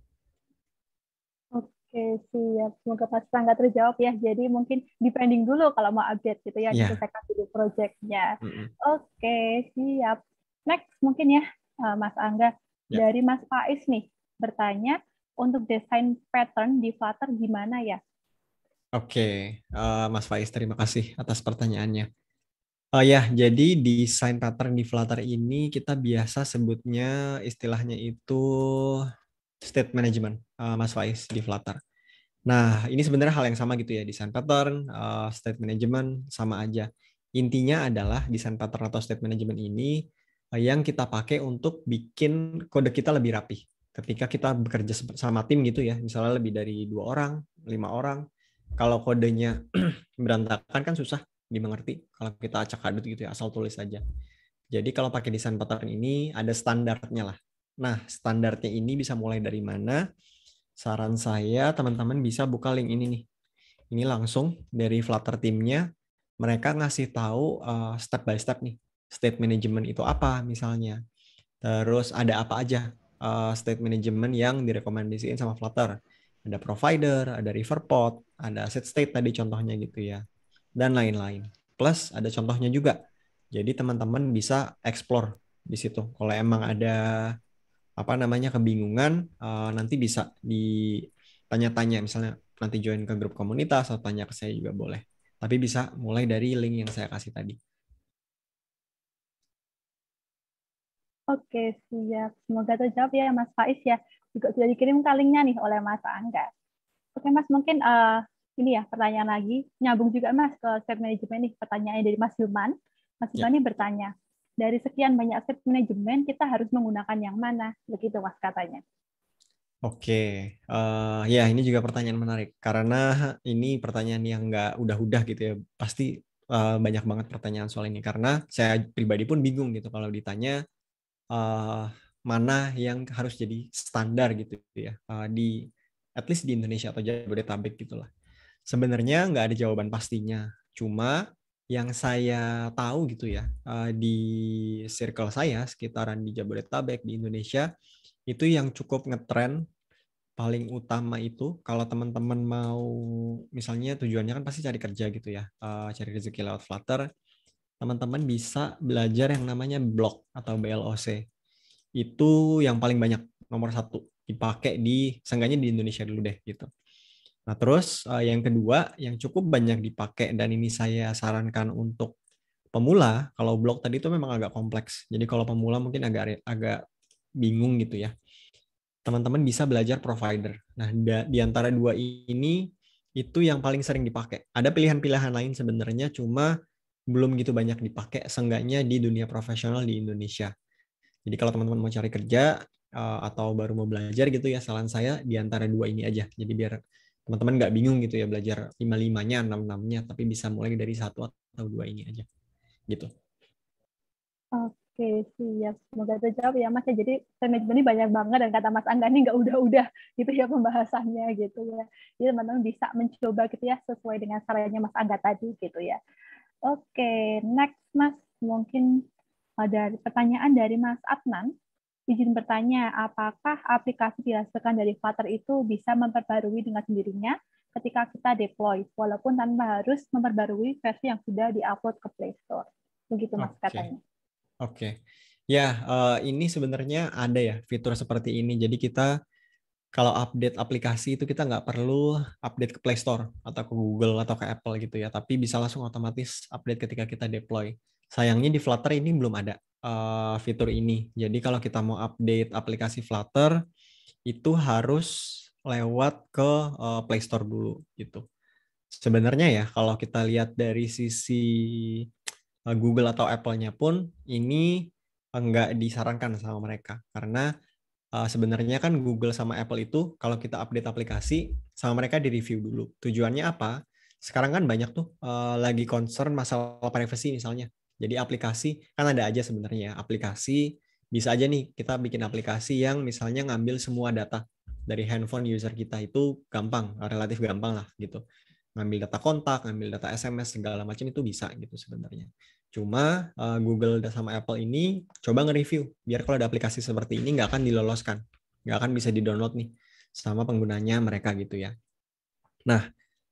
siap. Semoga Pak Serangga terjawab ya. Jadi mungkin depending dulu kalau mau update gitu ya. Yeah. Kita dulu proyeknya. Mm-hmm. Oke, okay, siap. Next mungkin ya eh, Mas Angga. Yeah. Dari Mas Faiz nih bertanya, untuk desain pattern di Flutter gimana ya? Oke, okay. uh, eh, Mas Faiz terima kasih atas pertanyaannya. Oh ya, jadi desain pattern di Flutter ini kita biasa sebutnya istilahnya itu state management, uh, Mas Faiz di Flutter. Nah, ini sebenarnya hal yang sama gitu ya, desain pattern, uh, state management sama aja. Intinya adalah desain pattern atau state management ini uh, yang kita pakai untuk bikin kode kita lebih rapi. Ketika kita bekerja sama tim gitu ya, misalnya lebih dari dua orang, lima orang, kalau kodenya berantakan kan susah dimengerti. Kalau kita acak adut gitu ya, asal tulis aja. Jadi kalau pakai desain pattern ini ada standarnya lah. Nah, standarnya ini bisa mulai dari mana? saran saya teman-teman bisa buka link ini nih. Ini langsung dari Flutter timnya, mereka ngasih tahu uh, step by step nih, state management itu apa misalnya. Terus ada apa aja uh, state management yang direkomendasiin sama Flutter. Ada provider, ada river pod, ada set state tadi contohnya gitu ya. Dan lain-lain. Plus ada contohnya juga. Jadi teman-teman bisa explore di situ. Kalau emang ada apa namanya kebingungan uh, nanti bisa ditanya-tanya misalnya nanti join ke grup komunitas atau tanya ke saya juga boleh. Tapi bisa mulai dari link yang saya kasih tadi. Oke, siap. Semoga terjawab ya Mas Faiz ya. Juga sudah dikirim linknya nih oleh Mas Angga. Oke Mas, mungkin uh, ini ya pertanyaan lagi. Nyambung juga Mas ke share manajemen nih pertanyaannya dari Mas Hilman. Mas ya. Hilman ya. ini bertanya, dari sekian banyak script manajemen kita harus menggunakan yang mana begitu mas katanya. Oke, uh, ya ini juga pertanyaan menarik karena ini pertanyaan yang nggak udah-udah gitu ya pasti uh, banyak banget pertanyaan soal ini karena saya pribadi pun bingung gitu kalau ditanya uh, mana yang harus jadi standar gitu ya uh, di at least di Indonesia atau Jabodetabek gitulah. Sebenarnya nggak ada jawaban pastinya, cuma yang saya tahu gitu ya eh, di circle saya sekitaran di Jabodetabek di Indonesia itu yang cukup ngetren paling utama itu kalau teman-teman mau misalnya tujuannya kan pasti cari kerja gitu ya eh, cari rezeki lewat Flutter teman-teman bisa belajar yang namanya blog atau BLOC itu yang paling banyak nomor satu dipakai di seenggaknya di Indonesia dulu deh gitu Nah, terus uh, yang kedua yang cukup banyak dipakai dan ini saya sarankan untuk pemula, kalau blog tadi itu memang agak kompleks. Jadi kalau pemula mungkin agak agak bingung gitu ya. Teman-teman bisa belajar provider. Nah, da, di antara dua ini itu yang paling sering dipakai. Ada pilihan-pilihan lain sebenarnya cuma belum gitu banyak dipakai seenggaknya di dunia profesional di Indonesia. Jadi kalau teman-teman mau cari kerja eh, atau baru mau belajar gitu ya saran saya di antara dua ini aja. Jadi biar teman-teman nggak bingung gitu ya belajar lima limanya enam enamnya tapi bisa mulai dari satu atau dua ini aja gitu oke siap semoga terjawab ya mas ya jadi manajemen ini banyak banget dan kata mas angga ini nggak udah-udah gitu ya pembahasannya gitu ya jadi teman-teman bisa mencoba gitu ya sesuai dengan sarannya mas angga tadi gitu ya oke next mas mungkin ada pertanyaan dari mas Adnan Izin bertanya, apakah aplikasi dihasilkan dari Flutter itu bisa memperbarui dengan sendirinya ketika kita deploy, walaupun tanpa harus memperbarui versi yang sudah diupload ke Play Store? Begitu mas okay. katanya. Oke. Okay. Ya, eh, ini sebenarnya ada ya fitur seperti ini. Jadi kita kalau update aplikasi itu kita nggak perlu update ke Play Store atau ke Google atau ke Apple gitu ya, tapi bisa langsung otomatis update ketika kita deploy. Sayangnya di Flutter ini belum ada uh, fitur ini. Jadi kalau kita mau update aplikasi Flutter itu harus lewat ke uh, Play Store dulu gitu. Sebenarnya ya kalau kita lihat dari sisi eh, Google atau Apple-nya pun ini enggak disarankan sama mereka karena uh, sebenarnya kan Google sama Apple itu kalau kita update aplikasi sama mereka di review dulu. Tujuannya apa? Sekarang kan banyak tuh uh, lagi concern masalah privacy misalnya. Jadi aplikasi kan ada aja sebenarnya ya. aplikasi bisa aja nih kita bikin aplikasi yang misalnya ngambil semua data dari handphone user kita itu gampang, relatif gampang lah gitu. Ngambil data kontak, ngambil data SMS segala macam itu bisa gitu sebenarnya. Cuma eh, Google dan sama Apple ini coba nge-review biar kalau ada aplikasi seperti ini nggak akan diloloskan, nggak akan bisa di-download nih sama penggunanya mereka gitu ya. Nah,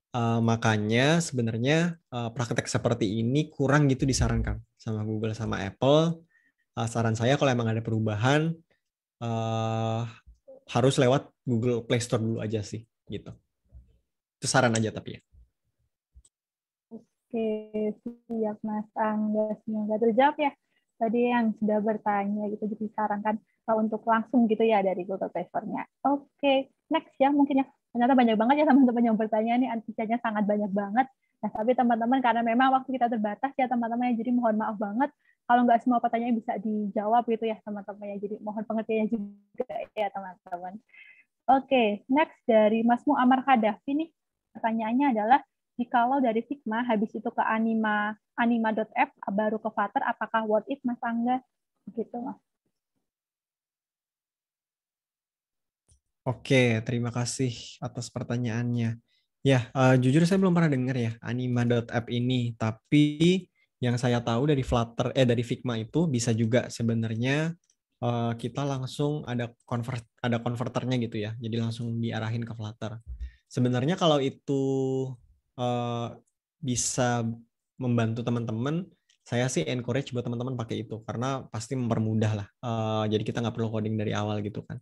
Uh, makanya sebenarnya uh, praktek seperti ini kurang gitu disarankan sama Google sama Apple. Uh, saran saya kalau emang ada perubahan uh, harus lewat Google Play Store dulu aja sih gitu. Itu saran aja tapi ya. Oke, siap Mas Angga. Semoga terjawab ya. Tadi yang sudah bertanya gitu jadi disarankan untuk langsung gitu ya dari Google Play Store-nya. Oke, next ya mungkin ya ternyata banyak banget ya teman-teman yang bertanya nih antusiasnya sangat banyak banget. Nah, tapi teman-teman karena memang waktu kita terbatas ya teman-teman ya, jadi mohon maaf banget kalau nggak semua pertanyaan bisa dijawab gitu ya teman-teman ya. Jadi mohon pengertiannya juga ya teman-teman. Oke, next dari Mas Muammar Kadafi nih pertanyaannya adalah jikalau dari Figma habis itu ke anima anima.app baru ke Flutter apakah worth it Mas Angga? gitu Mas. Oke, terima kasih atas pertanyaannya. Ya, uh, jujur saya belum pernah dengar ya anima.app ini, tapi yang saya tahu dari Flutter eh dari Figma itu bisa juga sebenarnya uh, kita langsung ada convert ada konverternya gitu ya. Jadi langsung diarahin ke Flutter. Sebenarnya kalau itu uh, bisa membantu teman-teman, saya sih encourage buat teman-teman pakai itu karena pasti mempermudah lah. Uh, jadi kita nggak perlu coding dari awal gitu kan.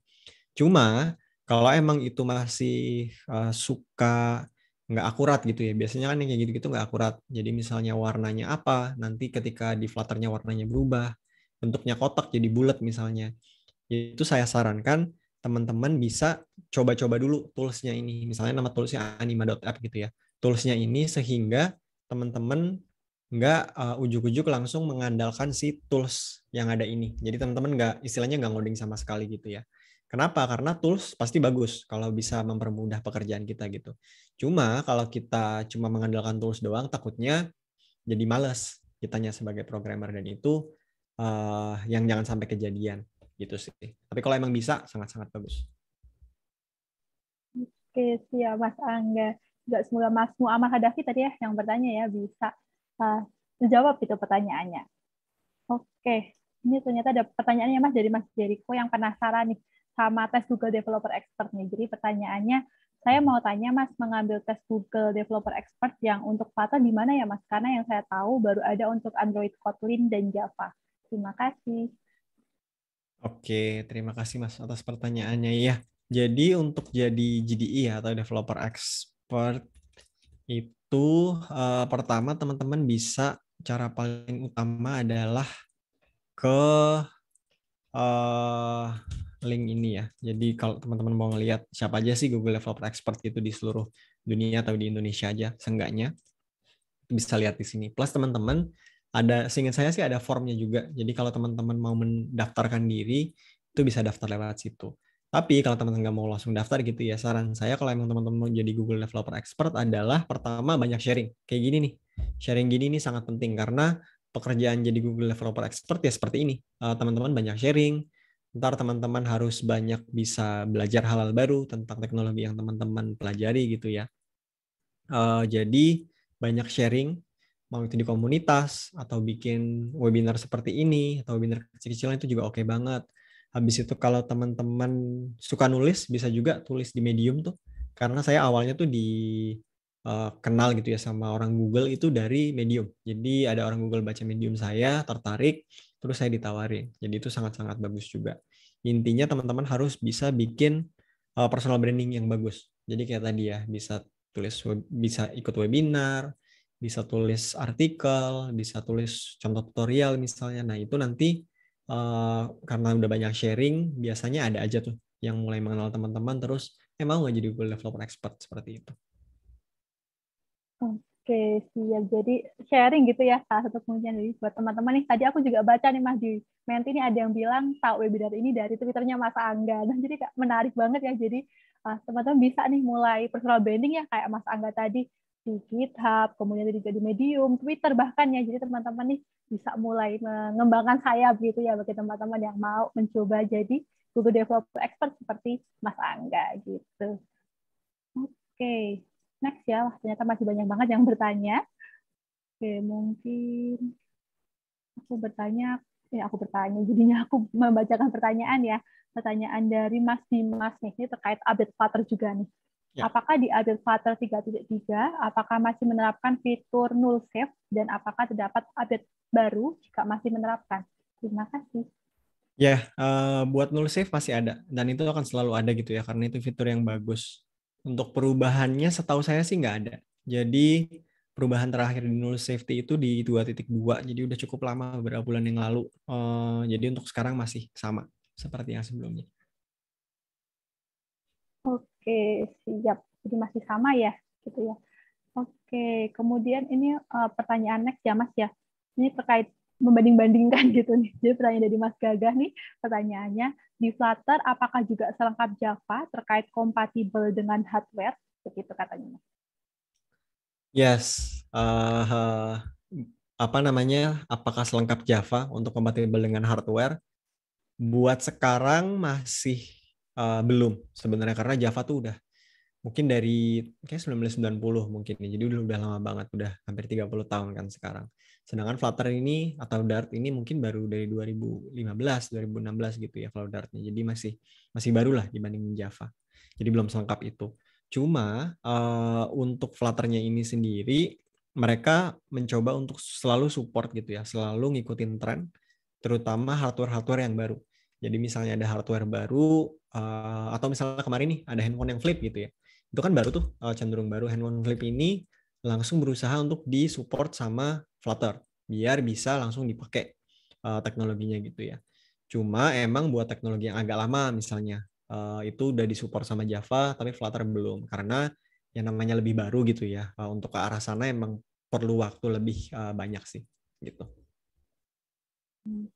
Cuma kalau emang itu masih uh, suka nggak akurat gitu ya biasanya kan yang kayak gitu-gitu nggak akurat jadi misalnya warnanya apa nanti ketika di flutternya warnanya berubah bentuknya kotak jadi bulat misalnya itu saya sarankan teman-teman bisa coba-coba dulu toolsnya ini misalnya nama toolsnya anima.app gitu ya toolsnya ini sehingga teman-teman nggak uh, ujuk-ujuk langsung mengandalkan si tools yang ada ini jadi teman-teman nggak istilahnya nggak ngoding sama sekali gitu ya Kenapa? Karena tools pasti bagus kalau bisa mempermudah pekerjaan kita gitu. Cuma kalau kita cuma mengandalkan tools doang, takutnya jadi males kitanya sebagai programmer dan itu uh, yang jangan sampai kejadian gitu sih. Tapi kalau emang bisa, sangat-sangat bagus. Oke, siap Mas Angga. Gak semoga Mas Muammar Hadafi tadi ya yang bertanya ya bisa uh, eh, jawab itu pertanyaannya. Oke, ini ternyata ada pertanyaannya Mas dari Mas Jericho yang penasaran nih sama tes Google Developer Expert nih. Jadi pertanyaannya, saya mau tanya Mas mengambil tes Google Developer Expert yang untuk Flutter di mana ya Mas? Karena yang saya tahu baru ada untuk Android Kotlin dan Java. Terima kasih. Oke, terima kasih Mas atas pertanyaannya ya. Jadi untuk jadi GDI e ya, atau developer expert itu eh, pertama teman-teman bisa cara paling utama adalah ke eh, link ini ya. Jadi kalau teman-teman mau ngelihat siapa aja sih Google Developer Expert itu di seluruh dunia atau di Indonesia aja, seenggaknya bisa lihat di sini. Plus teman-teman ada seingat saya sih ada formnya juga. Jadi kalau teman-teman mau mendaftarkan diri itu bisa daftar lewat situ. Tapi kalau teman-teman nggak mau langsung daftar gitu ya, saran saya kalau emang teman-teman mau jadi Google Developer Expert adalah pertama banyak sharing. Kayak gini nih. Sharing gini nih sangat penting karena pekerjaan jadi Google Developer Expert ya seperti ini. Eh, teman-teman banyak sharing, ntar teman-teman harus banyak bisa belajar hal-hal baru tentang teknologi yang teman-teman pelajari gitu ya. Uh, jadi banyak sharing, mau itu di komunitas atau bikin webinar seperti ini atau webinar kecil-kecilan itu juga oke okay banget. Habis itu kalau teman-teman suka nulis bisa juga tulis di Medium tuh. Karena saya awalnya tuh di uh, kenal gitu ya sama orang Google itu dari Medium. Jadi ada orang Google baca Medium saya, tertarik, terus saya ditawarin. Jadi itu sangat-sangat bagus juga intinya teman-teman harus bisa bikin uh, personal branding yang bagus. Jadi kayak tadi ya, bisa tulis bisa ikut webinar, bisa tulis artikel, bisa tulis contoh tutorial misalnya. Nah, itu nanti uh, karena udah banyak sharing, biasanya ada aja tuh yang mulai mengenal teman-teman terus eh mau nggak jadi Google Developer Expert seperti itu. Oke, Oke, siap. Jadi sharing gitu ya salah satu kemudian nih buat teman-teman nih. Tadi aku juga baca nih Mas di Menti ini ada yang bilang tahu webinar ini dari Twitternya Mas Angga. Nah, jadi menarik banget ya. Jadi eh, teman-teman bisa nih mulai personal branding ya kayak Mas Angga tadi di GitHub, kemudian jadi jadi medium, Twitter bahkan ya. Jadi teman-teman nih bisa mulai mengembangkan sayap gitu ya bagi teman-teman yang mau mencoba jadi Google Developer Expert seperti Mas Angga gitu. Oke. Okay next ya. Wah, ternyata masih banyak banget yang bertanya. Oke, mungkin aku bertanya, eh aku bertanya, jadinya aku membacakan pertanyaan ya. Pertanyaan dari Mas Dimas nih, ini terkait update Flutter juga nih. Ya. Apakah di update Flutter 3.3, apakah masih menerapkan fitur null save, dan apakah terdapat update baru jika masih menerapkan? Terima kasih. Ya, uh, buat null save masih ada, dan itu akan selalu ada gitu ya, karena itu fitur yang bagus. Untuk perubahannya setahu saya sih nggak ada. Jadi perubahan terakhir di null safety itu di 2.2, jadi udah cukup lama beberapa bulan yang lalu. Eh, jadi untuk sekarang masih sama seperti yang sebelumnya. Oke, siap. Jadi masih sama ya, gitu ya. Oke, kemudian ini eh, pertanyaan next ya Mas ya. Ini terkait membanding-bandingkan gitu nih. Jadi pertanyaan dari Mas Gagah nih, pertanyaannya di Flutter apakah juga selengkap Java terkait kompatibel dengan hardware? Begitu katanya. Yes. Uh, apa namanya? Apakah selengkap Java untuk kompatibel dengan hardware? Buat sekarang masih uh, belum sebenarnya karena Java tuh udah mungkin dari kayak 1990 mungkin ya. jadi udah udah lama banget udah hampir 30 tahun kan sekarang. Sedangkan Flutter ini atau Dart ini mungkin baru dari 2015, 2016 gitu ya kalau Dartnya. Jadi masih masih barulah lah dibandingin Java. Jadi belum selengkap itu. Cuma uh, untuk Flutternya ini sendiri mereka mencoba untuk selalu support gitu ya, selalu ngikutin tren, terutama hardware-hardware yang baru. Jadi misalnya ada hardware baru uh, atau misalnya kemarin nih ada handphone yang flip gitu ya. Itu kan baru tuh eh, cenderung baru handphone flip ini langsung berusaha untuk disupport sama Flutter biar bisa langsung dipakai uh, teknologinya gitu ya. Cuma emang buat teknologi yang agak lama misalnya uh, itu udah disupport sama Java tapi Flutter belum karena yang namanya lebih baru gitu ya. Uh, untuk ke arah sana emang perlu waktu lebih uh, banyak sih gitu. Hmm,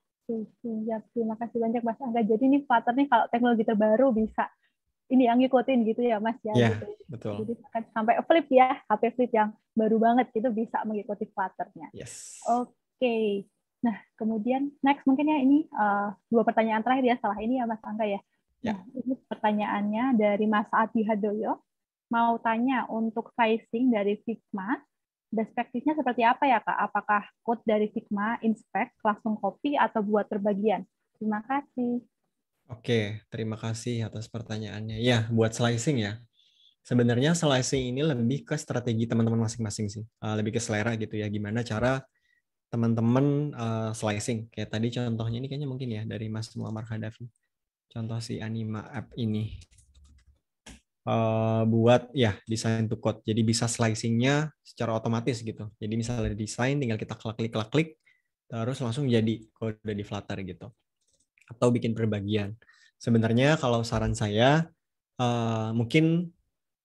terima kasih banyak Mas Angga. Jadi ini Flutter nih kalau teknologi terbaru bisa ini yang ngikutin gitu ya Mas ya. Yeah, gitu. betul. Jadi akan sampai flip ya, HP flip yang baru banget itu bisa mengikuti flutternya. Yes. Oke. Okay. Nah, kemudian next mungkin ya ini uh, dua pertanyaan terakhir ya setelah ini ya Mas Angga ya. Yeah. Nah, ini pertanyaannya dari Mas Adi Hadoyo. Mau tanya untuk sizing dari Figma, best seperti apa ya Kak? Apakah code dari Figma inspect langsung copy atau buat perbagian? Terima kasih. Oke, terima kasih atas pertanyaannya. Ya, buat slicing ya. Sebenarnya slicing ini lebih ke strategi teman-teman masing-masing sih. Eh, lebih ke selera gitu ya. Gimana cara teman-teman eh, slicing. Kayak tadi contohnya ini kayaknya mungkin ya dari Mas Muammar Khadafi. Contoh si Anima app ini. Eh, buat ya desain to code. Jadi bisa slicingnya secara otomatis gitu. Jadi misalnya desain tinggal kita klik-klik klik terus langsung jadi kode di Flutter gitu atau bikin perbagian. Sebenarnya kalau saran saya uh, mungkin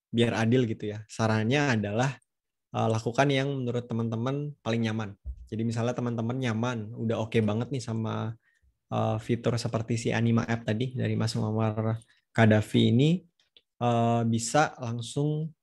biar adil gitu ya. Sarannya adalah uh, lakukan yang menurut teman-teman paling nyaman. Jadi misalnya teman-teman nyaman, udah oke okay banget nih sama uh, fitur seperti si Anima app tadi dari Mas Mawar Kadafi ini uh, bisa langsung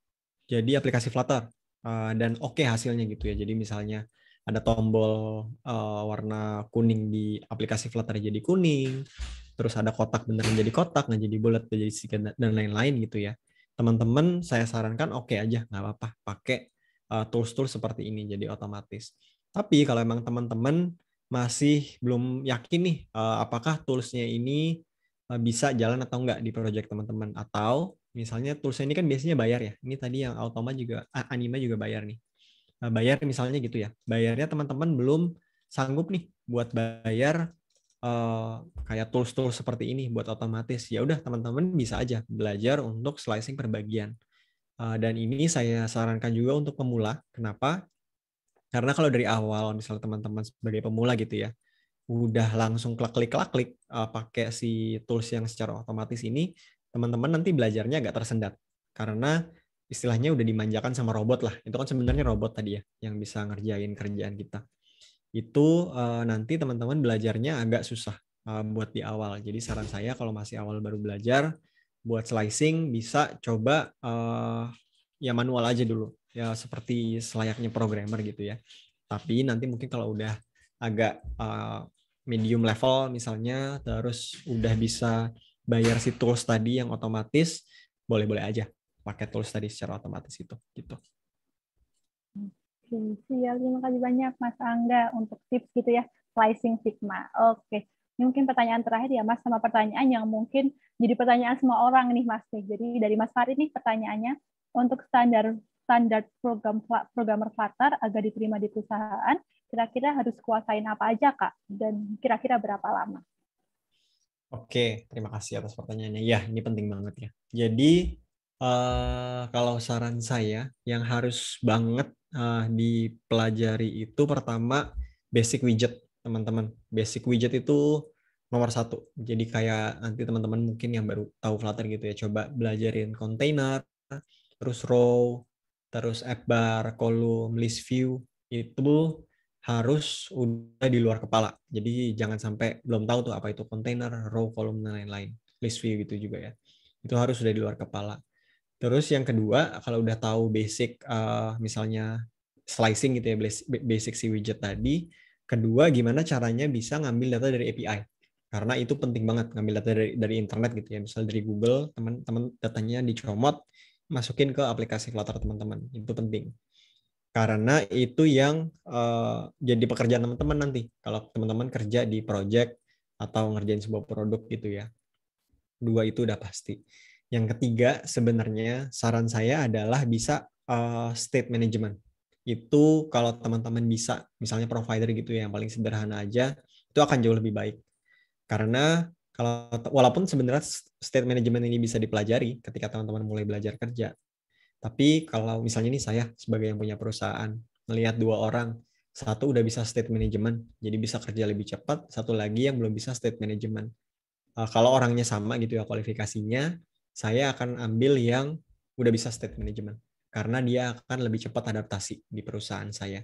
jadi aplikasi Flutter uh, dan oke okay hasilnya gitu ya. Jadi misalnya ada tombol uh, warna kuning di aplikasi Flutter jadi kuning, terus ada kotak beneran jadi kotak, nggak jadi bulat, jadi stiker dan lain-lain gitu ya. Teman-teman, saya sarankan oke okay aja, nggak apa-apa, pakai tools eh, tools-tools seperti ini jadi otomatis. Tapi kalau emang teman-teman masih belum yakin nih uh, apakah toolsnya ini uh, bisa jalan atau enggak di project teman-teman atau misalnya toolsnya ini kan biasanya bayar ya. Ini tadi yang Automa juga uh, Anima juga bayar nih. Eh, bayar misalnya gitu ya. Bayarnya teman-teman belum sanggup nih buat bayar uh, kayak tools-tools seperti ini buat otomatis. Ya udah teman-teman bisa aja belajar untuk slicing perbagian. Uh, dan ini saya sarankan juga untuk pemula. Kenapa? Karena kalau dari awal misalnya teman-teman sebagai pemula gitu ya, udah langsung klik-klik-klik uh, pakai si tools yang secara otomatis ini, teman-teman nanti belajarnya agak tersendat. Karena istilahnya udah dimanjakan sama robot lah. Itu kan sebenarnya robot tadi ya yang bisa ngerjain kerjaan kita. Itu uh, nanti teman-teman belajarnya agak susah uh, buat di awal. Jadi saran saya kalau masih awal baru belajar buat slicing bisa coba uh, ya manual aja dulu. Ya seperti selayaknya programmer gitu ya. Tapi nanti mungkin kalau udah agak uh, medium level misalnya terus udah bisa bayar si tools tadi yang otomatis boleh-boleh aja pakai tools tadi secara otomatis itu gitu. Oke, siap. Terima kasih banyak Mas Angga untuk tips gitu ya, slicing Sigma. Oke. Ini mungkin pertanyaan terakhir ya Mas sama pertanyaan yang mungkin jadi pertanyaan semua orang nih Mas nih. Jadi dari Mas Farid nih pertanyaannya untuk standar standar program programmer Flutter agar diterima di perusahaan kira-kira harus kuasain apa aja Kak dan kira-kira berapa lama? Oke, terima kasih atas pertanyaannya. Ya, ini penting banget ya. Jadi Uh, kalau saran saya yang harus banget uh, dipelajari itu pertama basic widget teman-teman. Basic widget itu nomor satu. Jadi kayak nanti teman-teman mungkin yang baru tahu Flutter gitu ya coba belajarin container, terus row, terus app bar, kolom, list view itu harus udah di luar kepala. Jadi jangan sampai belum tahu tuh apa itu container, row, kolom dan lain-lain. List view gitu juga ya. Itu harus sudah di luar kepala Terus yang kedua, kalau udah tahu basic uh, misalnya slicing gitu ya, basic si widget tadi. Kedua, gimana caranya bisa ngambil data dari API. Karena itu penting banget ngambil data dari, dari internet gitu ya. Misalnya dari Google, teman-teman datanya dicomot, masukin ke aplikasi Flutter teman-teman. Itu penting. Karena itu yang uh, jadi pekerjaan teman-teman nanti. Kalau teman-teman kerja di project atau ngerjain sebuah produk gitu ya. Dua itu udah pasti. Yang ketiga sebenarnya saran saya adalah bisa uh, state management. Itu kalau teman-teman bisa, misalnya provider gitu ya, yang paling sederhana aja, itu akan jauh lebih baik. Karena kalau walaupun sebenarnya state management ini bisa dipelajari ketika teman-teman mulai belajar kerja. Tapi kalau misalnya ini saya sebagai yang punya perusahaan, melihat dua orang, satu udah bisa state management, jadi bisa kerja lebih cepat, satu lagi yang belum bisa state management. Eh, kalau orangnya sama gitu ya kualifikasinya, saya akan ambil yang udah bisa state management karena dia akan lebih cepat adaptasi di perusahaan saya.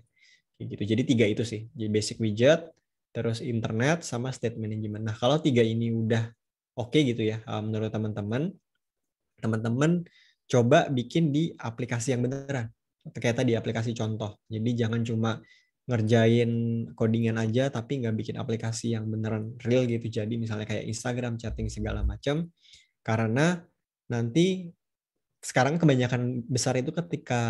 gitu. Jadi tiga itu sih. Jadi basic widget, terus internet sama state management. Nah, kalau tiga ini udah oke okay gitu ya uh, menurut teman-teman, teman-teman coba bikin di aplikasi yang beneran. Kayak tadi aplikasi contoh. Jadi jangan cuma ngerjain codingan aja tapi nggak bikin aplikasi yang beneran real gitu. Jadi misalnya kayak Instagram, chatting segala macam. Karena nanti sekarang kebanyakan besar itu ketika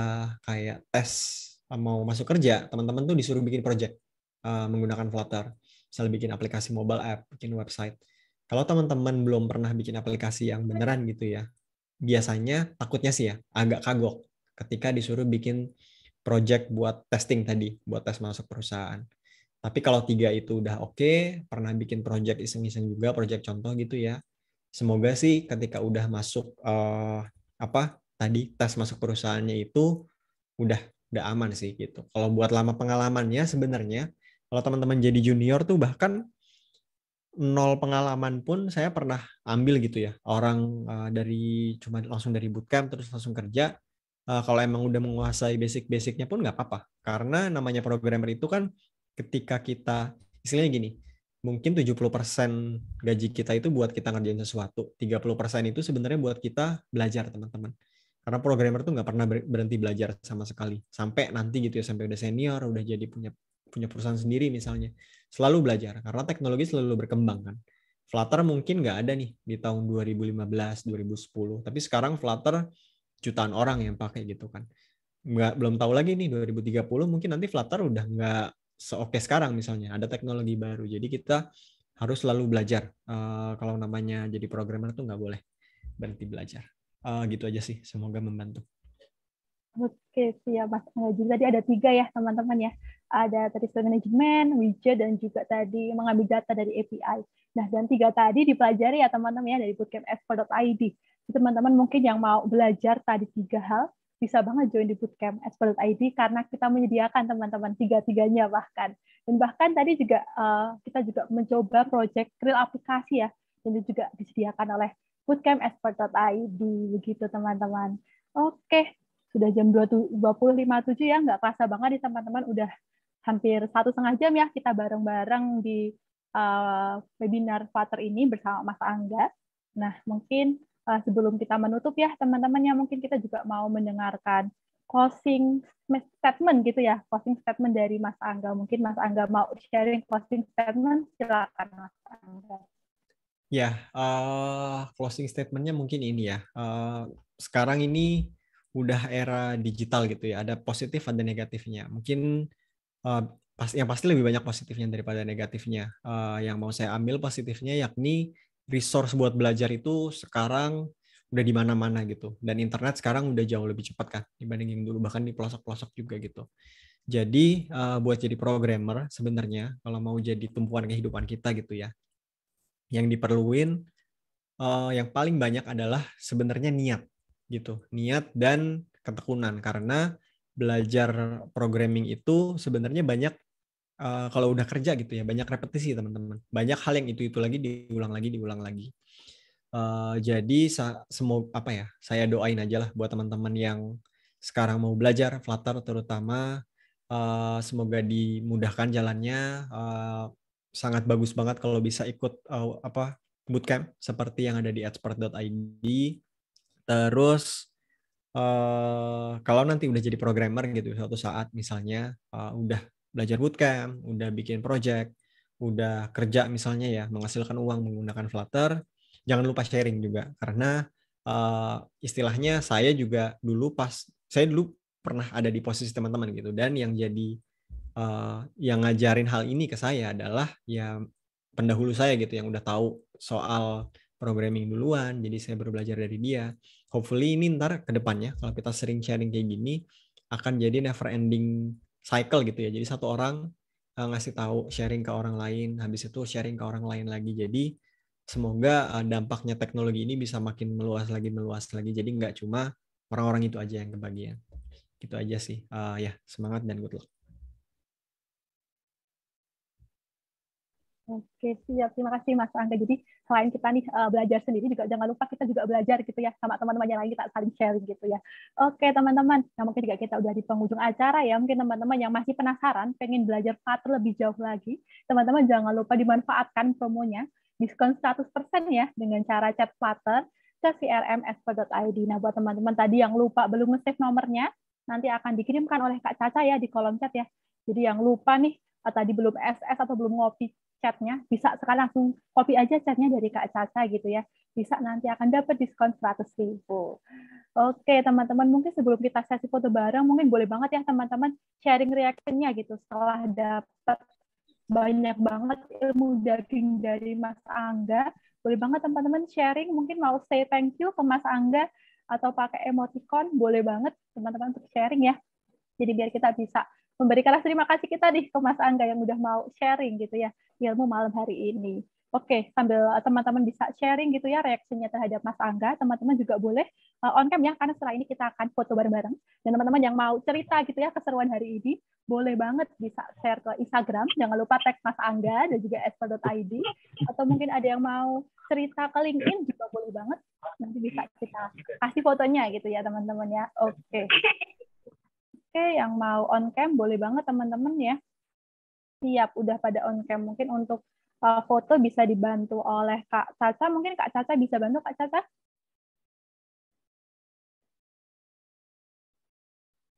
kayak tes mau masuk kerja, teman-teman tuh disuruh bikin project uh, menggunakan Flutter. Misalnya bikin aplikasi mobile app, bikin website. Kalau teman-teman belum pernah bikin aplikasi yang beneran gitu ya, biasanya takutnya sih ya agak kagok ketika disuruh bikin project buat testing tadi, buat tes masuk perusahaan. Tapi kalau tiga itu udah oke, okay, pernah bikin project iseng-iseng juga, project contoh gitu ya, semoga sih ketika udah masuk uh, apa tadi tas masuk perusahaannya itu udah udah aman sih gitu. Kalau buat lama pengalamannya sebenarnya kalau teman-teman jadi junior tuh bahkan nol pengalaman pun saya pernah ambil gitu ya orang uh, dari cuma langsung dari bootcamp terus langsung kerja uh, kalau emang udah menguasai basic-basicnya pun nggak apa-apa karena namanya programmer itu kan ketika kita istilahnya gini mungkin 70% gaji kita itu buat kita ngerjain sesuatu. 30% itu sebenarnya buat kita belajar, teman-teman. Karena programmer tuh nggak pernah berhenti belajar sama sekali. Sampai nanti gitu ya, sampai udah senior, udah jadi punya punya perusahaan sendiri misalnya. Selalu belajar, karena teknologi selalu berkembang kan. Flutter mungkin nggak ada nih di tahun 2015, 2010. Tapi sekarang Flutter jutaan orang yang pakai gitu kan. Nggak, belum tahu lagi nih 2030 mungkin nanti Flutter udah nggak seoke sekarang misalnya ada teknologi baru jadi kita harus selalu belajar uh, kalau namanya jadi programmer tuh nggak boleh berhenti belajar uh, gitu aja sih semoga membantu oke siap mas Angga tadi ada tiga ya teman-teman ya ada tadi manajemen, management widget dan juga tadi mengambil data dari API nah dan tiga tadi dipelajari ya teman-teman ya dari bootcamp bootcamp.id teman-teman mungkin yang mau belajar tadi tiga hal bisa banget join di bootcamp Expert ID karena kita menyediakan teman-teman tiga-tiganya bahkan. Dan bahkan tadi juga eh, kita juga mencoba project real aplikasi ya, yang juga disediakan oleh bootcamp Expert.id begitu teman-teman. Oke, sudah jam 20.57 ya, nggak kerasa banget di teman-teman udah hampir satu setengah jam ya kita bareng-bareng di uh, webinar Father ini bersama Mas Angga. Nah, mungkin Eh, sebelum kita menutup ya teman-teman yang mungkin kita juga mau mendengarkan closing statement gitu ya, closing statement dari Mas Angga. Mungkin Mas Angga mau sharing closing statement, silakan Mas Angga. Ya, uh, closing statementnya mungkin ini ya. Uh, sekarang ini udah era digital gitu ya. Ada positif ada negatifnya. Mungkin uh, yang pasti lebih banyak positifnya daripada negatifnya. Uh, yang mau saya ambil positifnya yakni resource buat belajar itu sekarang udah di mana-mana gitu. Dan internet sekarang udah jauh lebih cepat kan dibanding yang dulu bahkan di pelosok-pelosok juga gitu. Jadi uh, buat jadi programmer sebenarnya kalau mau jadi tumpuan kehidupan kita gitu ya. Yang diperluin uh, yang paling banyak adalah sebenarnya niat gitu. Niat dan ketekunan karena belajar programming itu sebenarnya banyak Eh, kalau udah kerja gitu ya banyak repetisi teman-teman banyak hal yang itu itu lagi diulang lagi diulang lagi uh, jadi semoga apa ya saya doain aja lah buat teman-teman yang sekarang mau belajar Flutter terutama uh, semoga dimudahkan jalannya uh, sangat bagus banget kalau bisa ikut uh, apa bootcamp seperti yang ada di expert.id terus uh, kalau nanti udah jadi programmer gitu suatu saat misalnya uh, udah belajar bootcamp, udah bikin project, udah kerja misalnya ya menghasilkan uang menggunakan Flutter, jangan lupa sharing juga karena uh, istilahnya saya juga dulu pas saya dulu pernah ada di posisi teman-teman gitu dan yang jadi uh, yang ngajarin hal ini ke saya adalah ya pendahulu saya gitu yang udah tahu soal programming duluan jadi saya baru belajar dari dia hopefully ini ntar kedepannya kalau kita sering sharing kayak gini akan jadi never ending cycle gitu ya. Jadi satu orang uh, ngasih tahu sharing ke orang lain, habis itu sharing ke orang lain lagi. Jadi semoga uh, dampaknya teknologi ini bisa makin meluas lagi meluas lagi. Jadi nggak cuma orang-orang itu aja yang kebagian. Gitu aja sih. Uh, ya semangat dan good luck. Oke siap. Terima kasih Mas Angga. Jadi selain kita nih uh, belajar sendiri juga jangan lupa kita juga belajar gitu ya sama teman-teman yang lain kita saling sharing gitu ya. Oke teman-teman, nah mungkin juga kita udah di penghujung acara ya. Mungkin teman-teman yang masih penasaran pengen belajar FATER lebih jauh lagi, teman-teman jangan lupa dimanfaatkan promonya diskon 100% ya dengan cara chat Flutter ke crmsp.id. Nah, buat teman-teman tadi yang lupa belum nge-save nomornya, nanti akan dikirimkan oleh Kak Caca ya di kolom chat ya. Jadi yang lupa nih, eh, tadi belum SS atau belum ngopi chatnya bisa sekarang langsung copy aja chatnya dari Kak Caca gitu ya bisa nanti akan dapat diskon 100 ribu oke teman-teman mungkin sebelum kita sesi foto bareng mungkin boleh banget ya teman-teman sharing reaksinya gitu setelah dapat banyak banget ilmu daging dari Mas Angga boleh banget teman-teman sharing mungkin mau say thank you ke Mas Angga atau pakai emoticon boleh banget teman-teman untuk sharing ya jadi biar kita bisa memberikan rasa terima kasih kita nih ke Mas Angga yang udah mau sharing gitu ya ilmu malam hari ini. Oke, sambil eh, teman-teman bisa sharing gitu ya reaksinya terhadap Mas Angga, teman-teman juga boleh eh, on cam ya, karena setelah ini kita akan foto bareng-bareng. Dan teman-teman yang mau cerita gitu ya keseruan hari ini, boleh banget bisa share ke Instagram, jangan lupa tag Mas Angga dan juga Id atau mungkin ada yang mau cerita ke LinkedIn juga boleh banget, nanti bisa kita kasih fotonya gitu ya teman-teman ya. Oke, Oke, yang mau on cam boleh banget teman-teman ya. Siap, udah pada on cam mungkin untuk eh, foto bisa dibantu oleh Kak Caca. Mungkin Kak Caca bisa bantu Kak Caca?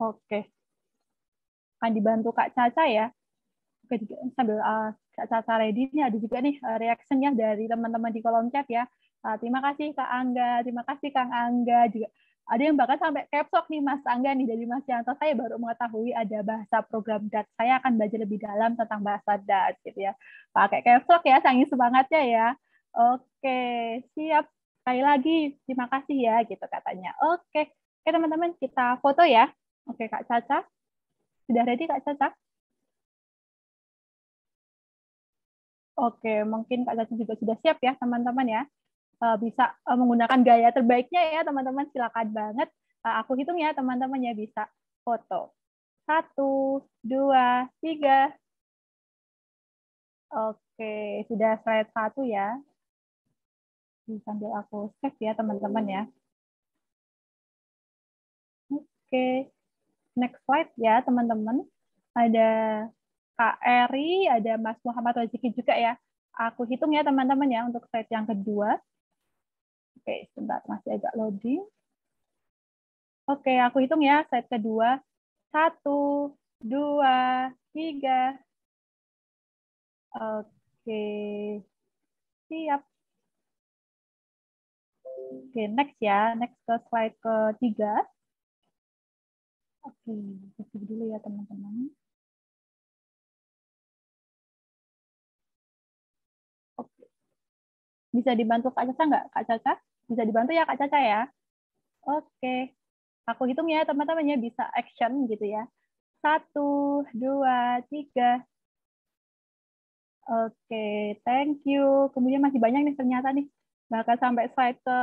Oke. Akan dibantu Kak Caca ya. Oke, juga, sambil eh, Kak Caca ready, ini ada juga nih uh, reaction ya dari teman-teman di kolom chat ya. terima kasih Kak Angga, terima kasih Kang Angga juga. Ada yang bahkan sampai capsok nih Mas Angga nih dari Mas Yanto, saya baru mengetahui ada bahasa program DAT. Saya akan belajar lebih dalam tentang bahasa DAT gitu ya. Pakai capsok ya, sangi semangatnya ya. Oke, siap. Sekali lagi, terima kasih ya gitu katanya. Oke, oke teman-teman kita foto ya. Oke Kak Caca. Sudah ready Kak Caca? Oke, mungkin Kak Caca juga sudah siap ya teman-teman ya uh, bisa uh, menggunakan gaya terbaiknya ya teman-teman silakan banget uh, aku hitung ya teman-teman ya bisa foto satu dua tiga oke sudah slide satu ya sambil aku cek ya teman-teman ya oke next slide ya teman-teman ada Kak Eri, ada Mas Muhammad Wajiki juga ya. Aku hitung ya teman-teman ya untuk slide yang kedua. Oke, okay, sebentar masih agak loading. Oke, aku hitung ya slide kedua. Satu, dua, tiga. Oke, siap. Oke, next ya. Next ke slide ketiga. Oke, okay, dulu ya teman-teman. Bisa dibantu Kak Caca nggak, Kak Caca? Bisa dibantu ya, Kak Caca ya? Oke. Aku hitung ya, teman temannya Bisa action gitu ya. Satu, dua, tiga. Oke, thank you. Kemudian masih banyak nih ternyata nih. Bahkan sampai slide ke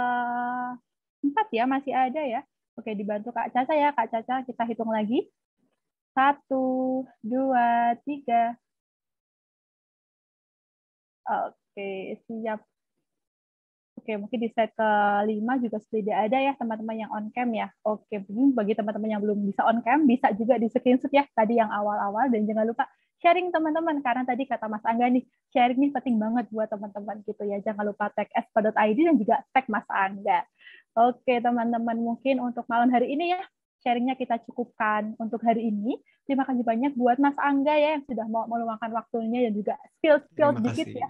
empat ya, masih ada ya. Oke, dibantu Kak Caca ya. Kak Caca, kita hitung lagi. Satu, dua, tiga. Oke, siap. Oke, mungkin di set kelima juga sudah ada ya teman-teman yang on cam ya. Oke, bagi teman-teman yang belum bisa on cam, bisa juga di screenshot ya tadi yang awal-awal dan jangan lupa sharing teman-teman karena tadi kata Mas Angga nih sharing nih penting banget buat teman-teman gitu ya jangan lupa tag sp.id dan juga tag Mas Angga oke teman-teman mungkin untuk malam hari ini ya sharingnya kita cukupkan untuk hari ini terima kasih banyak buat Mas Angga ya yang sudah mau meluangkan waktunya dan juga skill-skill sedikit ya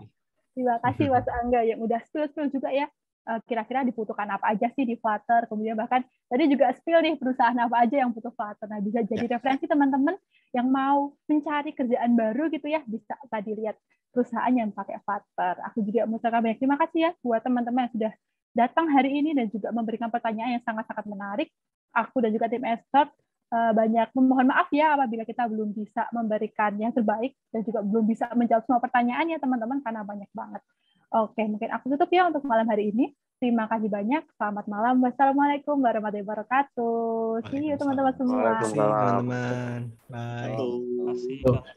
Terima kasih Mas Angga yang udah spill-spill juga ya eh, kira-kira dibutuhkan apa aja sih di Flutter, kemudian bahkan tadi juga spill nih perusahaan apa aja yang butuh Flutter. Nah, bisa jadi ya. referensi teman-teman yang mau mencari kerjaan baru gitu ya, bisa tadi lihat perusahaan yang pakai Flutter. Aku juga mengucapkan banyak terima kasih ya buat teman-teman yang sudah datang hari ini dan juga memberikan pertanyaan yang sangat-sangat menarik. Aku dan juga tim expert. Eh, banyak memohon maaf ya apabila kita belum bisa memberikan yang terbaik dan juga belum bisa menjawab semua pertanyaannya teman-teman karena banyak banget. Oke, mungkin aku tutup ya untuk malam hari ini. Terima kasih banyak. Selamat malam. Wassalamualaikum warahmatullahi wabarakatuh. See you teman-teman semua. Waalaikumsalam Bye. Bye.